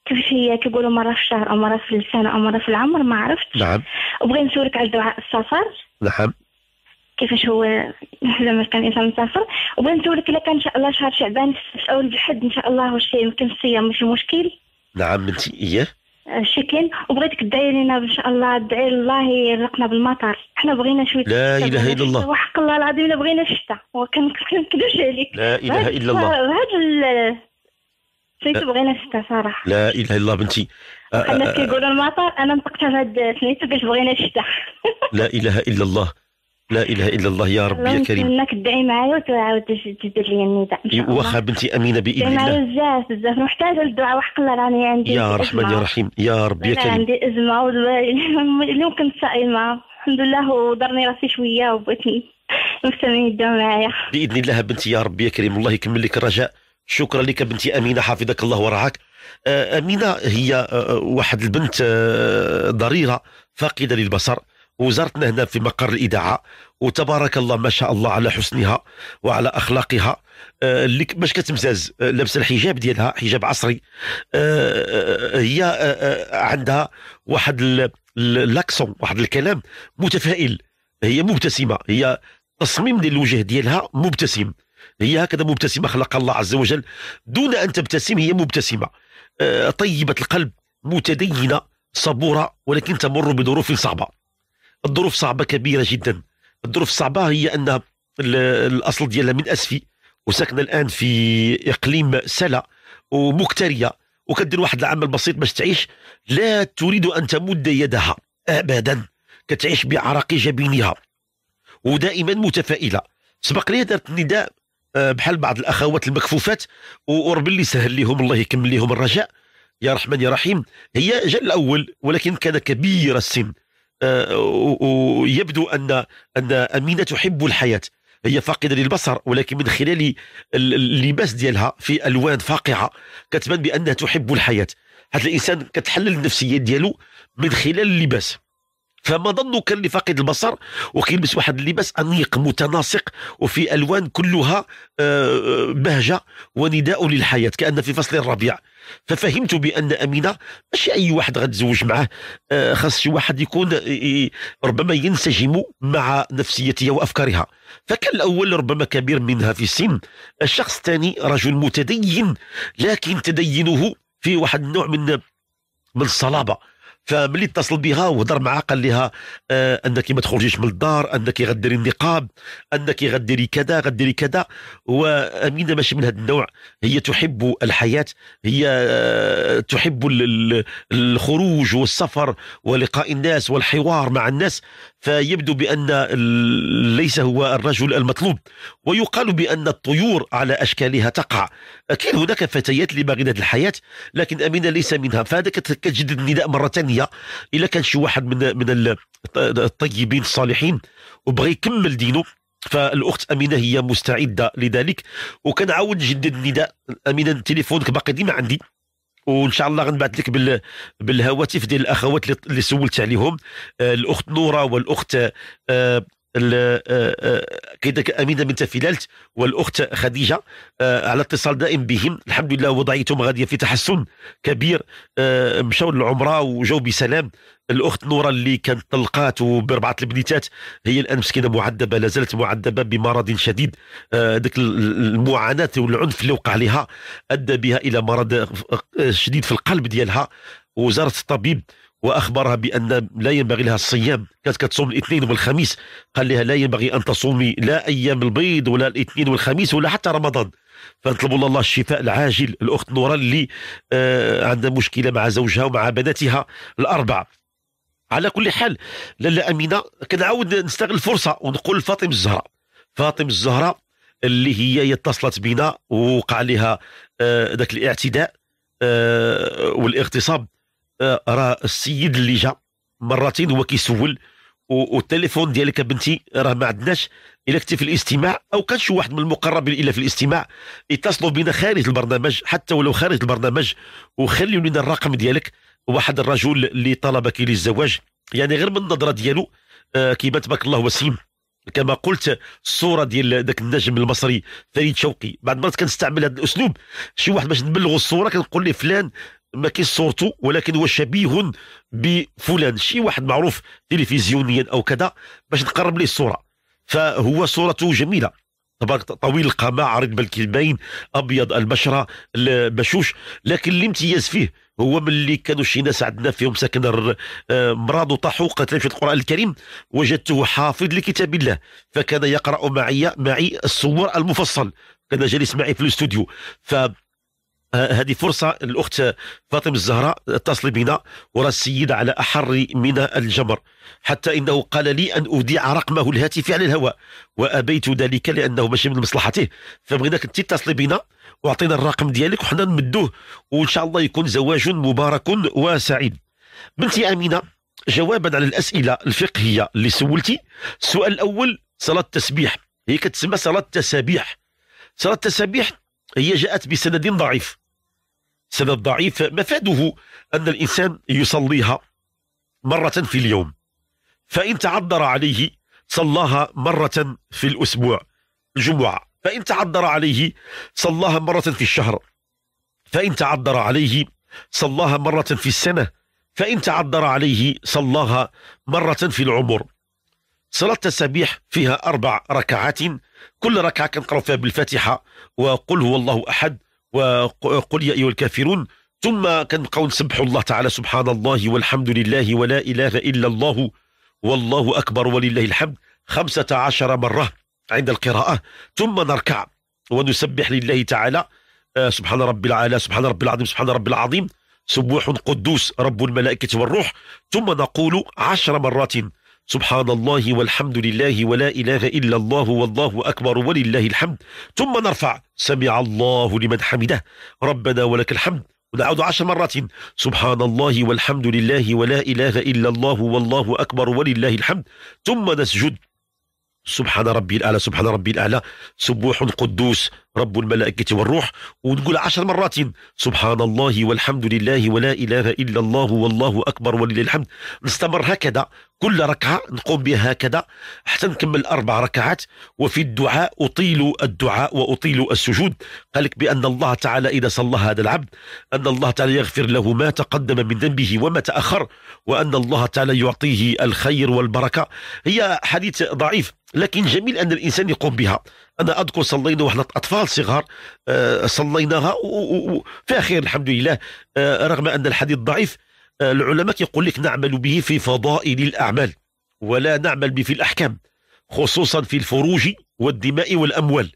F: كيفاش هي كيقولوا مره في الشهر او مره في السنه او مره في العمر ما عرفتش نعم وبغي نسولك على دعاء السفر نعم كيفاش هو لما كان الانسان مسافر وبغيت نسولك الا كان ان شاء الله شهر شعبان في اول الحد ان شاء الله واش يمكن الصيام ماشي مشكل
A: نعم بنتي اياه
F: شي وبغيتك تدعي لنا ان شاء الله تدعي الله يرزقنا بالمطر حنا بغينا شويه لا اله الا الله وحق الله العظيم بغينا الشتاء وكنكذبش عليك لا اله الا الله هذا بغينا الشتا صراحه
A: لا اله الا الله بنتي الناس آه، آه، آه. كيقولوا
F: المطر انا نطقتها بهاد سميتو بغينا الشتا
A: لا اله الا الله لا اله الا الله يا ربي يا كريم انك
F: تدعي معايا وتعاود تدير لي النداء واخا
A: بنتي امينه باذن الله معايا
F: بزاف بزاف محتاجه للدعاء وحق الله راني عندي يا رحمن يا
A: رحيم يا ربي يا كريم عندي
F: ازمه اليوم كنت صائمه الحمد لله ودرني راسي شويه وبغيت المستمعين يدعوا معايا
A: باذن الله بنتي يا ربي يا كريم الله يكمل لك الرجاء شكرا لك بنتي امينه حفظك الله ورعاك آه، امينه هي آه، آه، واحد البنت ضريره فاقده للبصر وزارتنا هنا في مقر الاذاعه وتبارك الله ما شاء الله على حسنها وعلى اخلاقها اللي باش كتمتاز لابسه الحجاب ديالها حجاب عصري هي عندها واحد لاكسون واحد الكلام متفائل هي مبتسمه هي تصميم للوجه ديالها مبتسم هي هكذا مبتسمة خلق الله عز وجل دون أن تبتسم هي مبتسمة آه، طيبة القلب متدينة صبورة ولكن تمر بظروف صعبة الظروف صعبة كبيرة جدا الظروف الصعبة هي أن الأصل ديالها من أسفي وساكنة الآن في إقليم سلا ومكترية وكدير واحد العمل بسيط باش تعيش لا تريد أن تمد يدها أبدا كتعيش بعرق جبينها ودائما متفائلة سبق لي درت النداء آه، بحال بعض الاخوات المكفوفات ورب اللي سهل لهم الله يكمل لهم الرجاء يا رحمن يا رحيم هي جاء الاول ولكن كان كبير السن آه، ويبدو ان ان امينه تحب الحياه هي فاقده للبصر ولكن من خلال اللباس ديالها في الوان فاقعه كتبان بانها تحب الحياه هذا الانسان كتحلل النفسيه ديالو من خلال اللباس فما ظنك اللي فاقد البصر وكيلبس واحد اللباس انيق متناسق وفي الوان كلها آه، آه، بهجه ونداء للحياه كان في فصل الربيع ففهمت بان امينه ماشي اي واحد غتزوج معه آه، خاص شي واحد يكون ربما ينسجم مع نفسيتها وافكارها فكان الاول ربما كبير منها في السن الشخص الثاني رجل متدين لكن تدينه في واحد النوع من من الصلابه فملي اتصل بها وهضر معها قال لها آه انك ما تخرجيش من الدار انك غديري النقاب انك غديري كذا غديري كذا وامينه ماشي من هذا النوع هي تحب الحياه هي آه تحب الخروج والسفر ولقاء الناس والحوار مع الناس فيبدو بأن ليس هو الرجل المطلوب ويقال بأن الطيور على أشكالها تقع أكيد هناك فتيات لمغنة الحياة لكن أمينة ليس منها فهذا كتجدد النداء مرة ثانية إلا كان شي واحد من من الطيبين الصالحين وبغى يكمل دينه فالاخت امينه هي مستعده لذلك وكنعاود نجدد النداء امينه تليفونك باقي ديما عندي وان شاء الله غنبعث لك بال... بالهواتف ديال الاخوات اللي سولت عليهم آه، الاخت نوره والاخت آه، آه، آه، كذلك امينه بنت فلالت والاخت خديجه آه، على اتصال دائم بهم الحمد لله وضعيتهم غاديه في تحسن كبير مشاو للعمره وجاو بسلام الاخت نوره اللي كانت طلقات وباربعه البنيتات هي الان مسكينه معذبه لا زالت معذبه بمرض شديد ذاك المعاناه والعنف اللي وقع لها ادى بها الى مرض شديد في القلب ديالها وزاره الطبيب واخبرها بان لا ينبغي لها الصيام كانت كتصوم الاثنين والخميس قال لها لا ينبغي ان تصومي لا ايام البيض ولا الاثنين والخميس ولا حتى رمضان فنطلب الله الشفاء العاجل الاخت نورا اللي آه عندها مشكله مع زوجها ومع بناتها الاربعه على كل حال لاله امينه كنعاود نستغل الفرصه ونقول فاطمه الزهراء فاطمه الزهراء اللي هي اتصلت بنا ووقع لها آه ذاك الاعتداء آه والاغتصاب آه، راه السيد اللي جا مرتين هو كيسول والتليفون ديالك بنتي راه ما عندناش الا كنتي في الاستماع او كان شي واحد من المقربين الا في الاستماع يتصلوا بنا خارج البرنامج حتى ولو خارج البرنامج وخليوا لنا الرقم ديالك واحد الرجل اللي طلبك للزواج يعني غير من النظره ديالو آه كيبان تبارك الله وسيم كما قلت الصوره ديال ذاك النجم المصري فريد شوقي بعض المرات كنستعمل هذا الاسلوب شي واحد باش نبلغوا الصوره كنقول له فلان ما كاينش صورته ولكن هو شبيه بفلان شي واحد معروف تلفزيونيا او كذا باش نقرب ليه الصوره فهو صورته جميله تبارك طويل القامه عريض بالكلمين ابيض البشره البشوش لكن الامتياز فيه هو ملي كانوا شي ناس عندنا فيهم ساكن آه، مراد وطاحوا قتلوا في القران الكريم وجدته حافظ لكتاب الله فكان يقرا معي معي السور المفصل كان جالس معي في الاستوديو ف هذه فرصه الاخت فاطمه الزهراء اتصلي بنا ورا السيد على احر من الجمر حتى انه قال لي ان أودع رقمه الهاتفي على الهواء وابيت ذلك لانه ماشي من مصلحته فبغيناك انت تتصلي بنا واعطينا الرقم ديالك وحنا نمدوه وان شاء الله يكون زواج مبارك وسعيد بنتي امينه جوابا على الاسئله الفقهيه اللي سولتي السؤال الاول صلاه التسبيح هي كتسمى صلاه التسابيح صلاه التسابيح هي جاءت بسند ضعيف سند ضعيف مفاده أن الإنسان يصليها مرة في اليوم فإن تعذر عليه صلاها مرة في الأسبوع الجمعة فإن تعذر عليه صلاها مرة في الشهر فإن تعذر عليه صلاها مرة في السنة فإن تعذر عليه صلاها مرة في العمر صلاة التسبيح فيها أربع ركعات كل ركعة كنقرأ فيها بالفاتحة وقل هو الله أحد وقل يا أيها الكافرون ثم كنبقاو نسبحوا الله تعالى سبحان الله والحمد لله ولا إله إلا الله والله أكبر ولله الحمد 15 مرة عند القراءة ثم نركع ونسبح لله تعالى آه، سبحان رب العلى سبحان رب العظيم سبحان رب العظيم سبوح قدوس رب الملائكة والروح ثم نقول عشر مرات سبحان الله والحمد لله ولا إله إلا الله والله أكبر ولله الحمد ثم نرفع سمع الله لمن حمده ربنا ولك الحمد ونعود عشر مرات سبحان الله والحمد لله ولا إله إلا الله والله أكبر ولله الحمد ثم نسجد سبحان ربي الأعلى سبحان ربي الأعلى سبوح قدوس رب الملائكة والروح ونقول عشر مرات سبحان الله والحمد لله ولا إله إلا الله والله أكبر ولله الحمد نستمر هكذا كل ركعة نقوم بها هكذا حتى نكمل أربع ركعات وفي الدعاء أطيل الدعاء وأطيل السجود قال لك بأن الله تعالى إذا صلى هذا العبد أن الله تعالى يغفر له ما تقدم من ذنبه وما تأخر وأن الله تعالى يعطيه الخير والبركة هي حديث ضعيف لكن جميل أن الإنسان يقوم بها أنا أذكر صلينا وإحنا أطفال صغار آه، صليناها وفي خير الحمد لله آه، رغم أن الحديث ضعيف آه، العلماء يقول لك نعمل به في فضائل الأعمال ولا نعمل به في الأحكام خصوصا في الفروج والدماء والأموال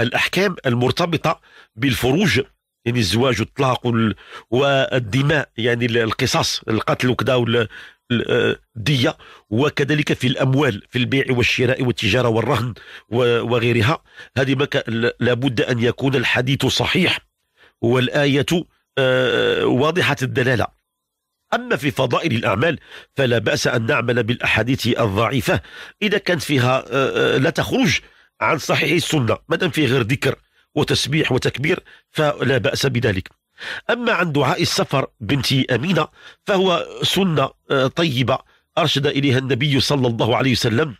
A: الأحكام المرتبطة بالفروج يعني الزواج والطلاق والدماء يعني القصاص القتل وكذا الدية وكذلك في الأموال في البيع والشراء والتجارة والرهن وغيرها هذه لابد أن يكون الحديث صحيح والآية آه، واضحة الدلالة أما في فضائل الأعمال فلا بأس أن نعمل بالأحاديث الضعيفة إذا كانت فيها آه، آه، لا تخرج عن صحيح السنة ما دام فيه غير ذكر وتسبيح وتكبير فلا بأس بذلك أما عن دعاء السفر بنت أمينة فهو سنة آه، طيبة أرشد إليها النبي صلى الله عليه وسلم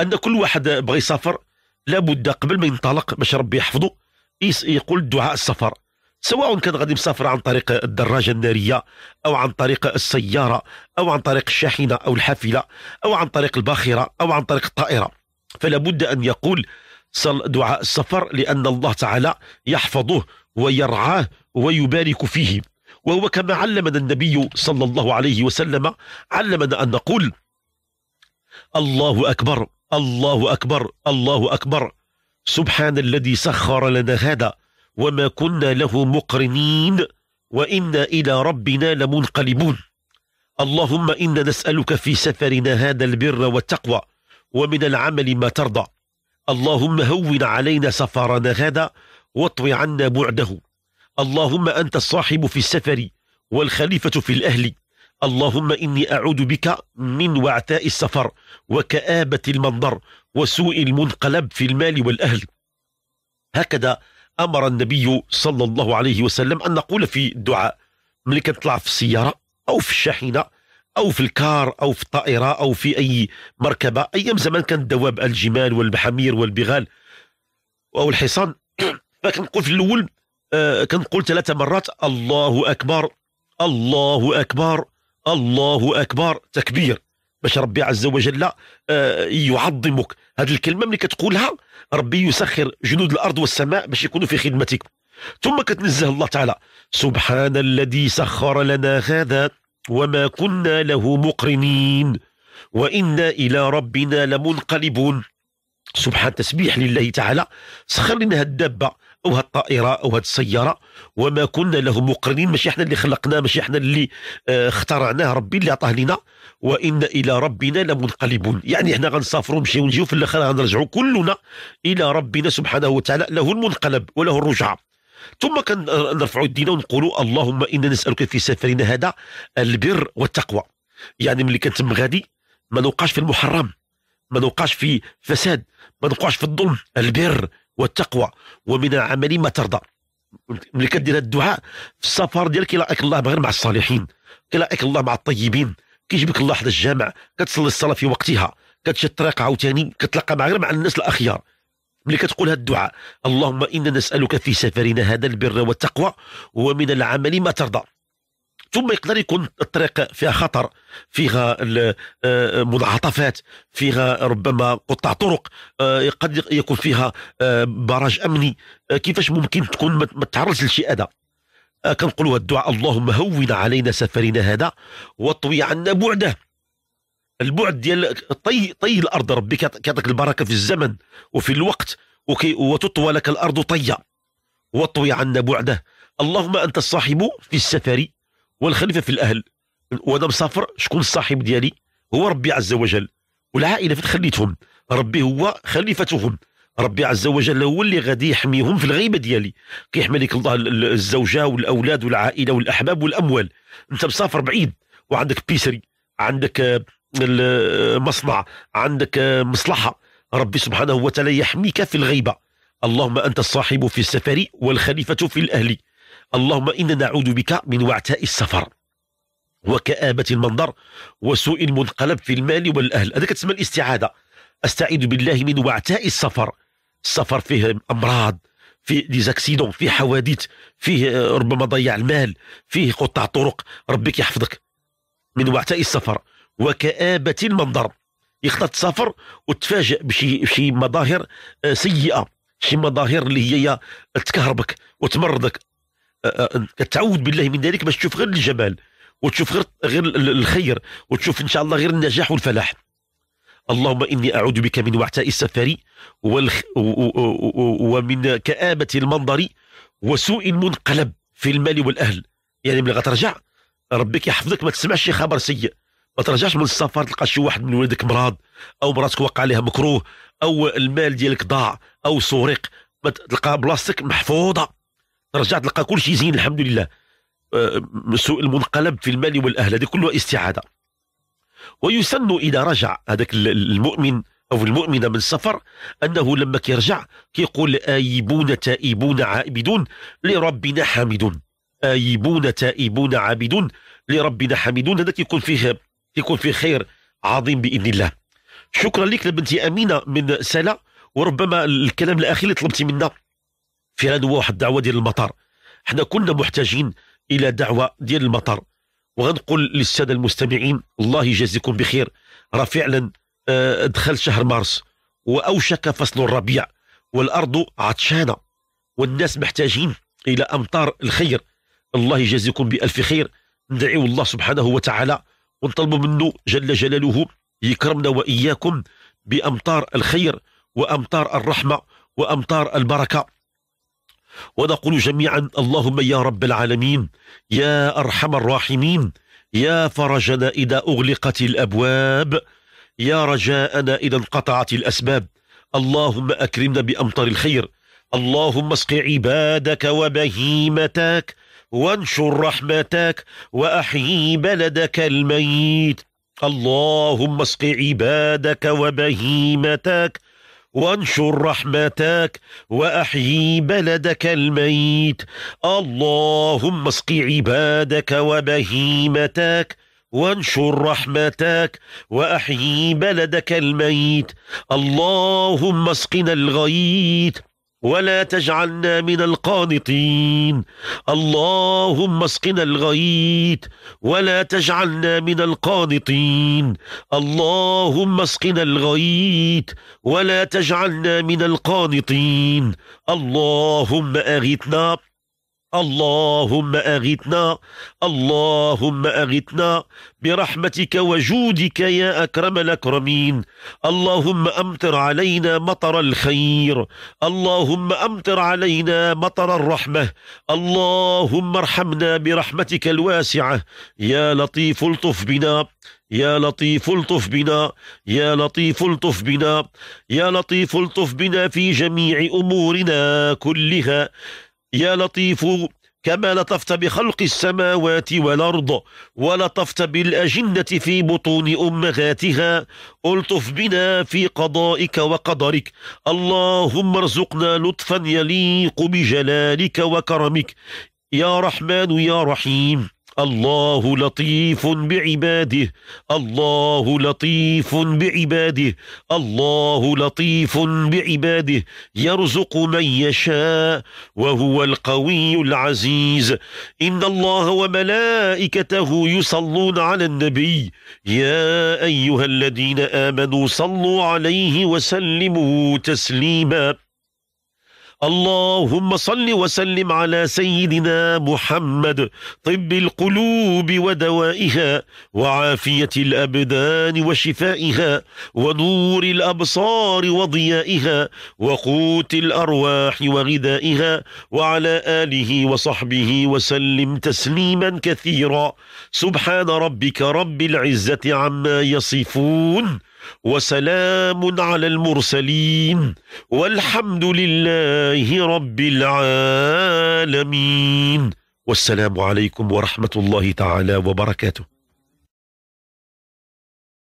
A: أن كل واحد بغى يسافر لابد قبل ما ينطلق باش ربي يحفظه يقول دعاء السفر سواء كان غادي مسافر عن طريق الدراجه الناريه او عن طريق السياره او عن طريق الشاحنه او الحافله او عن طريق الباخره او عن طريق الطائره فلا بد ان يقول دعاء السفر لان الله تعالى يحفظه ويرعاه ويبارك فيه وهو كما علمنا النبي صلى الله عليه وسلم علمنا ان نقول الله اكبر الله اكبر الله اكبر سبحان الذي سخر لنا هذا وما كنا له مقرنين وإنا إلى ربنا لمنقلبون اللهم إنا نسألك في سفرنا هذا البر والتقوى ومن العمل ما ترضى اللهم هون علينا سفرنا هذا واطوي عنا بعده اللهم أنت الصاحب في السفر والخليفة في الأهل اللهم إني أعوذ بك من وعتاء السفر وكآبة المنظر وسوء المنقلب في المال والأهل هكذا امر النبي صلى الله عليه وسلم ان نقول في الدعاء ملي كنطلع في السياره او في الشاحنه او في الكار او في الطائره او في اي مركبه ايام زمان كانت الدواب الجمال والبحمير والبغال او الحصان فكنقول في الاول آه، كنقول ثلاث مرات الله اكبر الله اكبر الله اكبر تكبير باش ربي عز وجل آه، يعظمك هذه الكلمه ملي كتقولها ربي يسخر جنود الارض والسماء باش يكونوا في خدمتك ثم كتنزه الله تعالى سبحان الذي سخر لنا هذا وما كنا له مقرنين وإنا إلى ربنا لمنقلبون سبحان تسبيح لله تعالى سخر لنا هالدابة أو هالطائرة أو هالسيارة وما كنا له مقرنين ماشي احنا اللي خلقناه ماشي احنا اللي آه، اخترعناه ربي اللي عطاه لنا وإن إلى ربنا لمنقلبون يعني احنا غنسافروا نمشيو ونجيو في الاخر غنرجعوا كلنا إلى ربنا سبحانه وتعالى له المنقلب وله الرجعه ثم كنرفع يدينا ونقولوا اللهم انا نسالك في سفرنا هذا البر والتقوى يعني ملي كنتم غادي ما نوقعش في المحرم ما نوقعش في فساد ما نوقعش في الظلم البر والتقوى ومن العمل ما ترضى ملي كدير الدعاء في السفر ديالك الى الله غير مع الصالحين الى الله مع الطيبين كيجيبك الله حدا الجامع كتصلي الصلاه في وقتها كتشد الطريق عاوتاني كتلقى مع غير مع الناس الاخيار ملي كتقول هذا الدعاء اللهم انا نسالك في سفرنا هذا البر والتقوى ومن العمل ما ترضى ثم يقدر يكون الطريق فيها خطر فيها المنعطفات آه، آه، فيها ربما قطع طرق آه، قد يكون فيها براج امني كيفاش ممكن تكون ما تعرضش لشي اذى آه، كنقولوا الدعاء اللهم هون علينا سفرنا هذا واطوي عنا بعده البعد ديال طي طي الارض ربي كيعطيك البركه في الزمن وفي الوقت وكي وتطوى لك الارض طيا واطوي عنا بعده اللهم انت الصاحب في السفر والخليفه في الاهل وانا مسافر شكون الصاحب ديالي هو ربي عز وجل والعائله فين خليتهم ربي هو خليفتهم ربي عز وجل هو اللي غادي يحميهم في الغيبه ديالي كيحمي لك الله الزوجه والاولاد والعائله والاحباب والاموال انت مسافر بعيد وعندك بيسري عندك آه، مصنع عندك آه، مصلحه ربي سبحانه وتعالى يحميك في الغيبه اللهم انت الصاحب في السفر والخليفه في الاهل اللهم انا نعوذ بك من وعتاء السفر وكآبة المنظر وسوء المنقلب في المال والأهل هذا كتسمى الاستعادة أستعيد بالله من وعتاء السفر السفر فيه امراض فيه ديزاكسيدون فيه حوادث فيه آه، ربما ضياع المال فيه قطع طرق ربك يحفظك من وعتاء السفر وكآبة المنظر يخطط تسافر وتفاجئ بشي بشي مظاهر آه، سيئه شي مظاهر اللي هي تكهربك وتمرضك آه، كتعود بالله من ذلك باش تشوف غير الجمال وتشوف غير غير الخير وتشوف ان شاء الله غير النجاح والفلاح اللهم إني أعوذ بك من وعتاء السفر والخ... ومن كآبة المنظر وسوء منقلب في المال والأهل يعني ملي غترجع ربك يحفظك ما تسمعش شي خبر سيء ما ترجعش من السفر تلقى شي واحد من ولادك مراض او مراتك وقع عليها مكروه او المال ديالك ضاع او سرق تلقى بلاصتك محفوظه ترجع تلقى كل شيء زين الحمد لله آه، سوء المنقلب في المال والاهل هذه كلها استعاده ويسن إذا رجع هذاك المؤمن أو المؤمنة من السفر أنه لما كيرجع كيقول آيبون تائبون عابدون لربنا حامدون آيبون تائبون عابدون لربنا حامدون هذا كيكون فيه كيكون فيه خير عظيم بإذن الله شكرا لك لبنتي أمينة من سلا وربما الكلام الأخير اللي طلبتي منا فعلا هو واحد الدعوة ديال المطار حنا كنا محتاجين إلى دعوة ديال المطار وغنقول للساده المستمعين الله يجازيكم بخير راه فعلا آه، دخل شهر مارس واوشك فصل الربيع والارض عطشانه والناس محتاجين الى امطار الخير الله يجازيكم بالف خير ندعيو الله سبحانه وتعالى ونطلبوا منه جل جلاله يكرمنا واياكم بامطار الخير وامطار الرحمه وامطار البركه ونقول جميعا اللهم يا رب العالمين يا أرحم الراحمين يا فرجنا إذا أغلقت الأبواب يا رجاءنا إذا انقطعت الأسباب اللهم أكرمنا بأمطار الخير اللهم اسق عبادك وبهيمتك وانشر رحمتك وأحيي بلدك الميت اللهم اسق عبادك وبهيمتك وانشر رحمتك واحيي بلدك الميت اللهم اسق عبادك وبهيمتك وانشر رحمتك واحيي بلدك الميت اللهم اسقنا الغيث ولا تجعلنا من القانطين اللهم اسقنا الغيت ولا تجعلنا من القانطين اللهم اسقنا الغيت ولا تجعلنا من القانطين اللهم اغثنا اللهم أغثنا اللهم أغثنا برحمتك وجودك يا أكرم الأكرمين اللهم أمطر علينا مطر الخير اللهم أمطر علينا مطر الرحمة اللهم ارحمنا برحمتك الواسعة يا لطيف الطف بنا يا لطيف الطف بنا يا لطيف الطف بنا يا لطيف الطف بنا في جميع أمورنا كلها يا لطيف كما لطفت بخلق السماوات والأرض ولطفت بالأجنة في بطون أمهاتها ألطف بنا في قضائك وقدرك اللهم ارزقنا لطفا يليق بجلالك وكرمك يا رحمن يا رحيم الله لطيف بعباده الله لطيف بعباده الله لطيف بعباده يرزق من يشاء وهو القوي العزيز ان الله وملائكته يصلون على النبي يا ايها الذين امنوا صلوا عليه وسلموا تسليما اللهم صل وسلم على سيدنا محمد طب القلوب ودوائها وعافية الأبدان وشفائها ونور الأبصار وضيائها وقوت الأرواح وغذائها وعلى آله وصحبه وسلم تسليما كثيرا سبحان ربك رب العزة عما يصفون وسلام على المرسلين والحمد لله رب العالمين والسلام
C: عليكم ورحمه الله تعالى وبركاته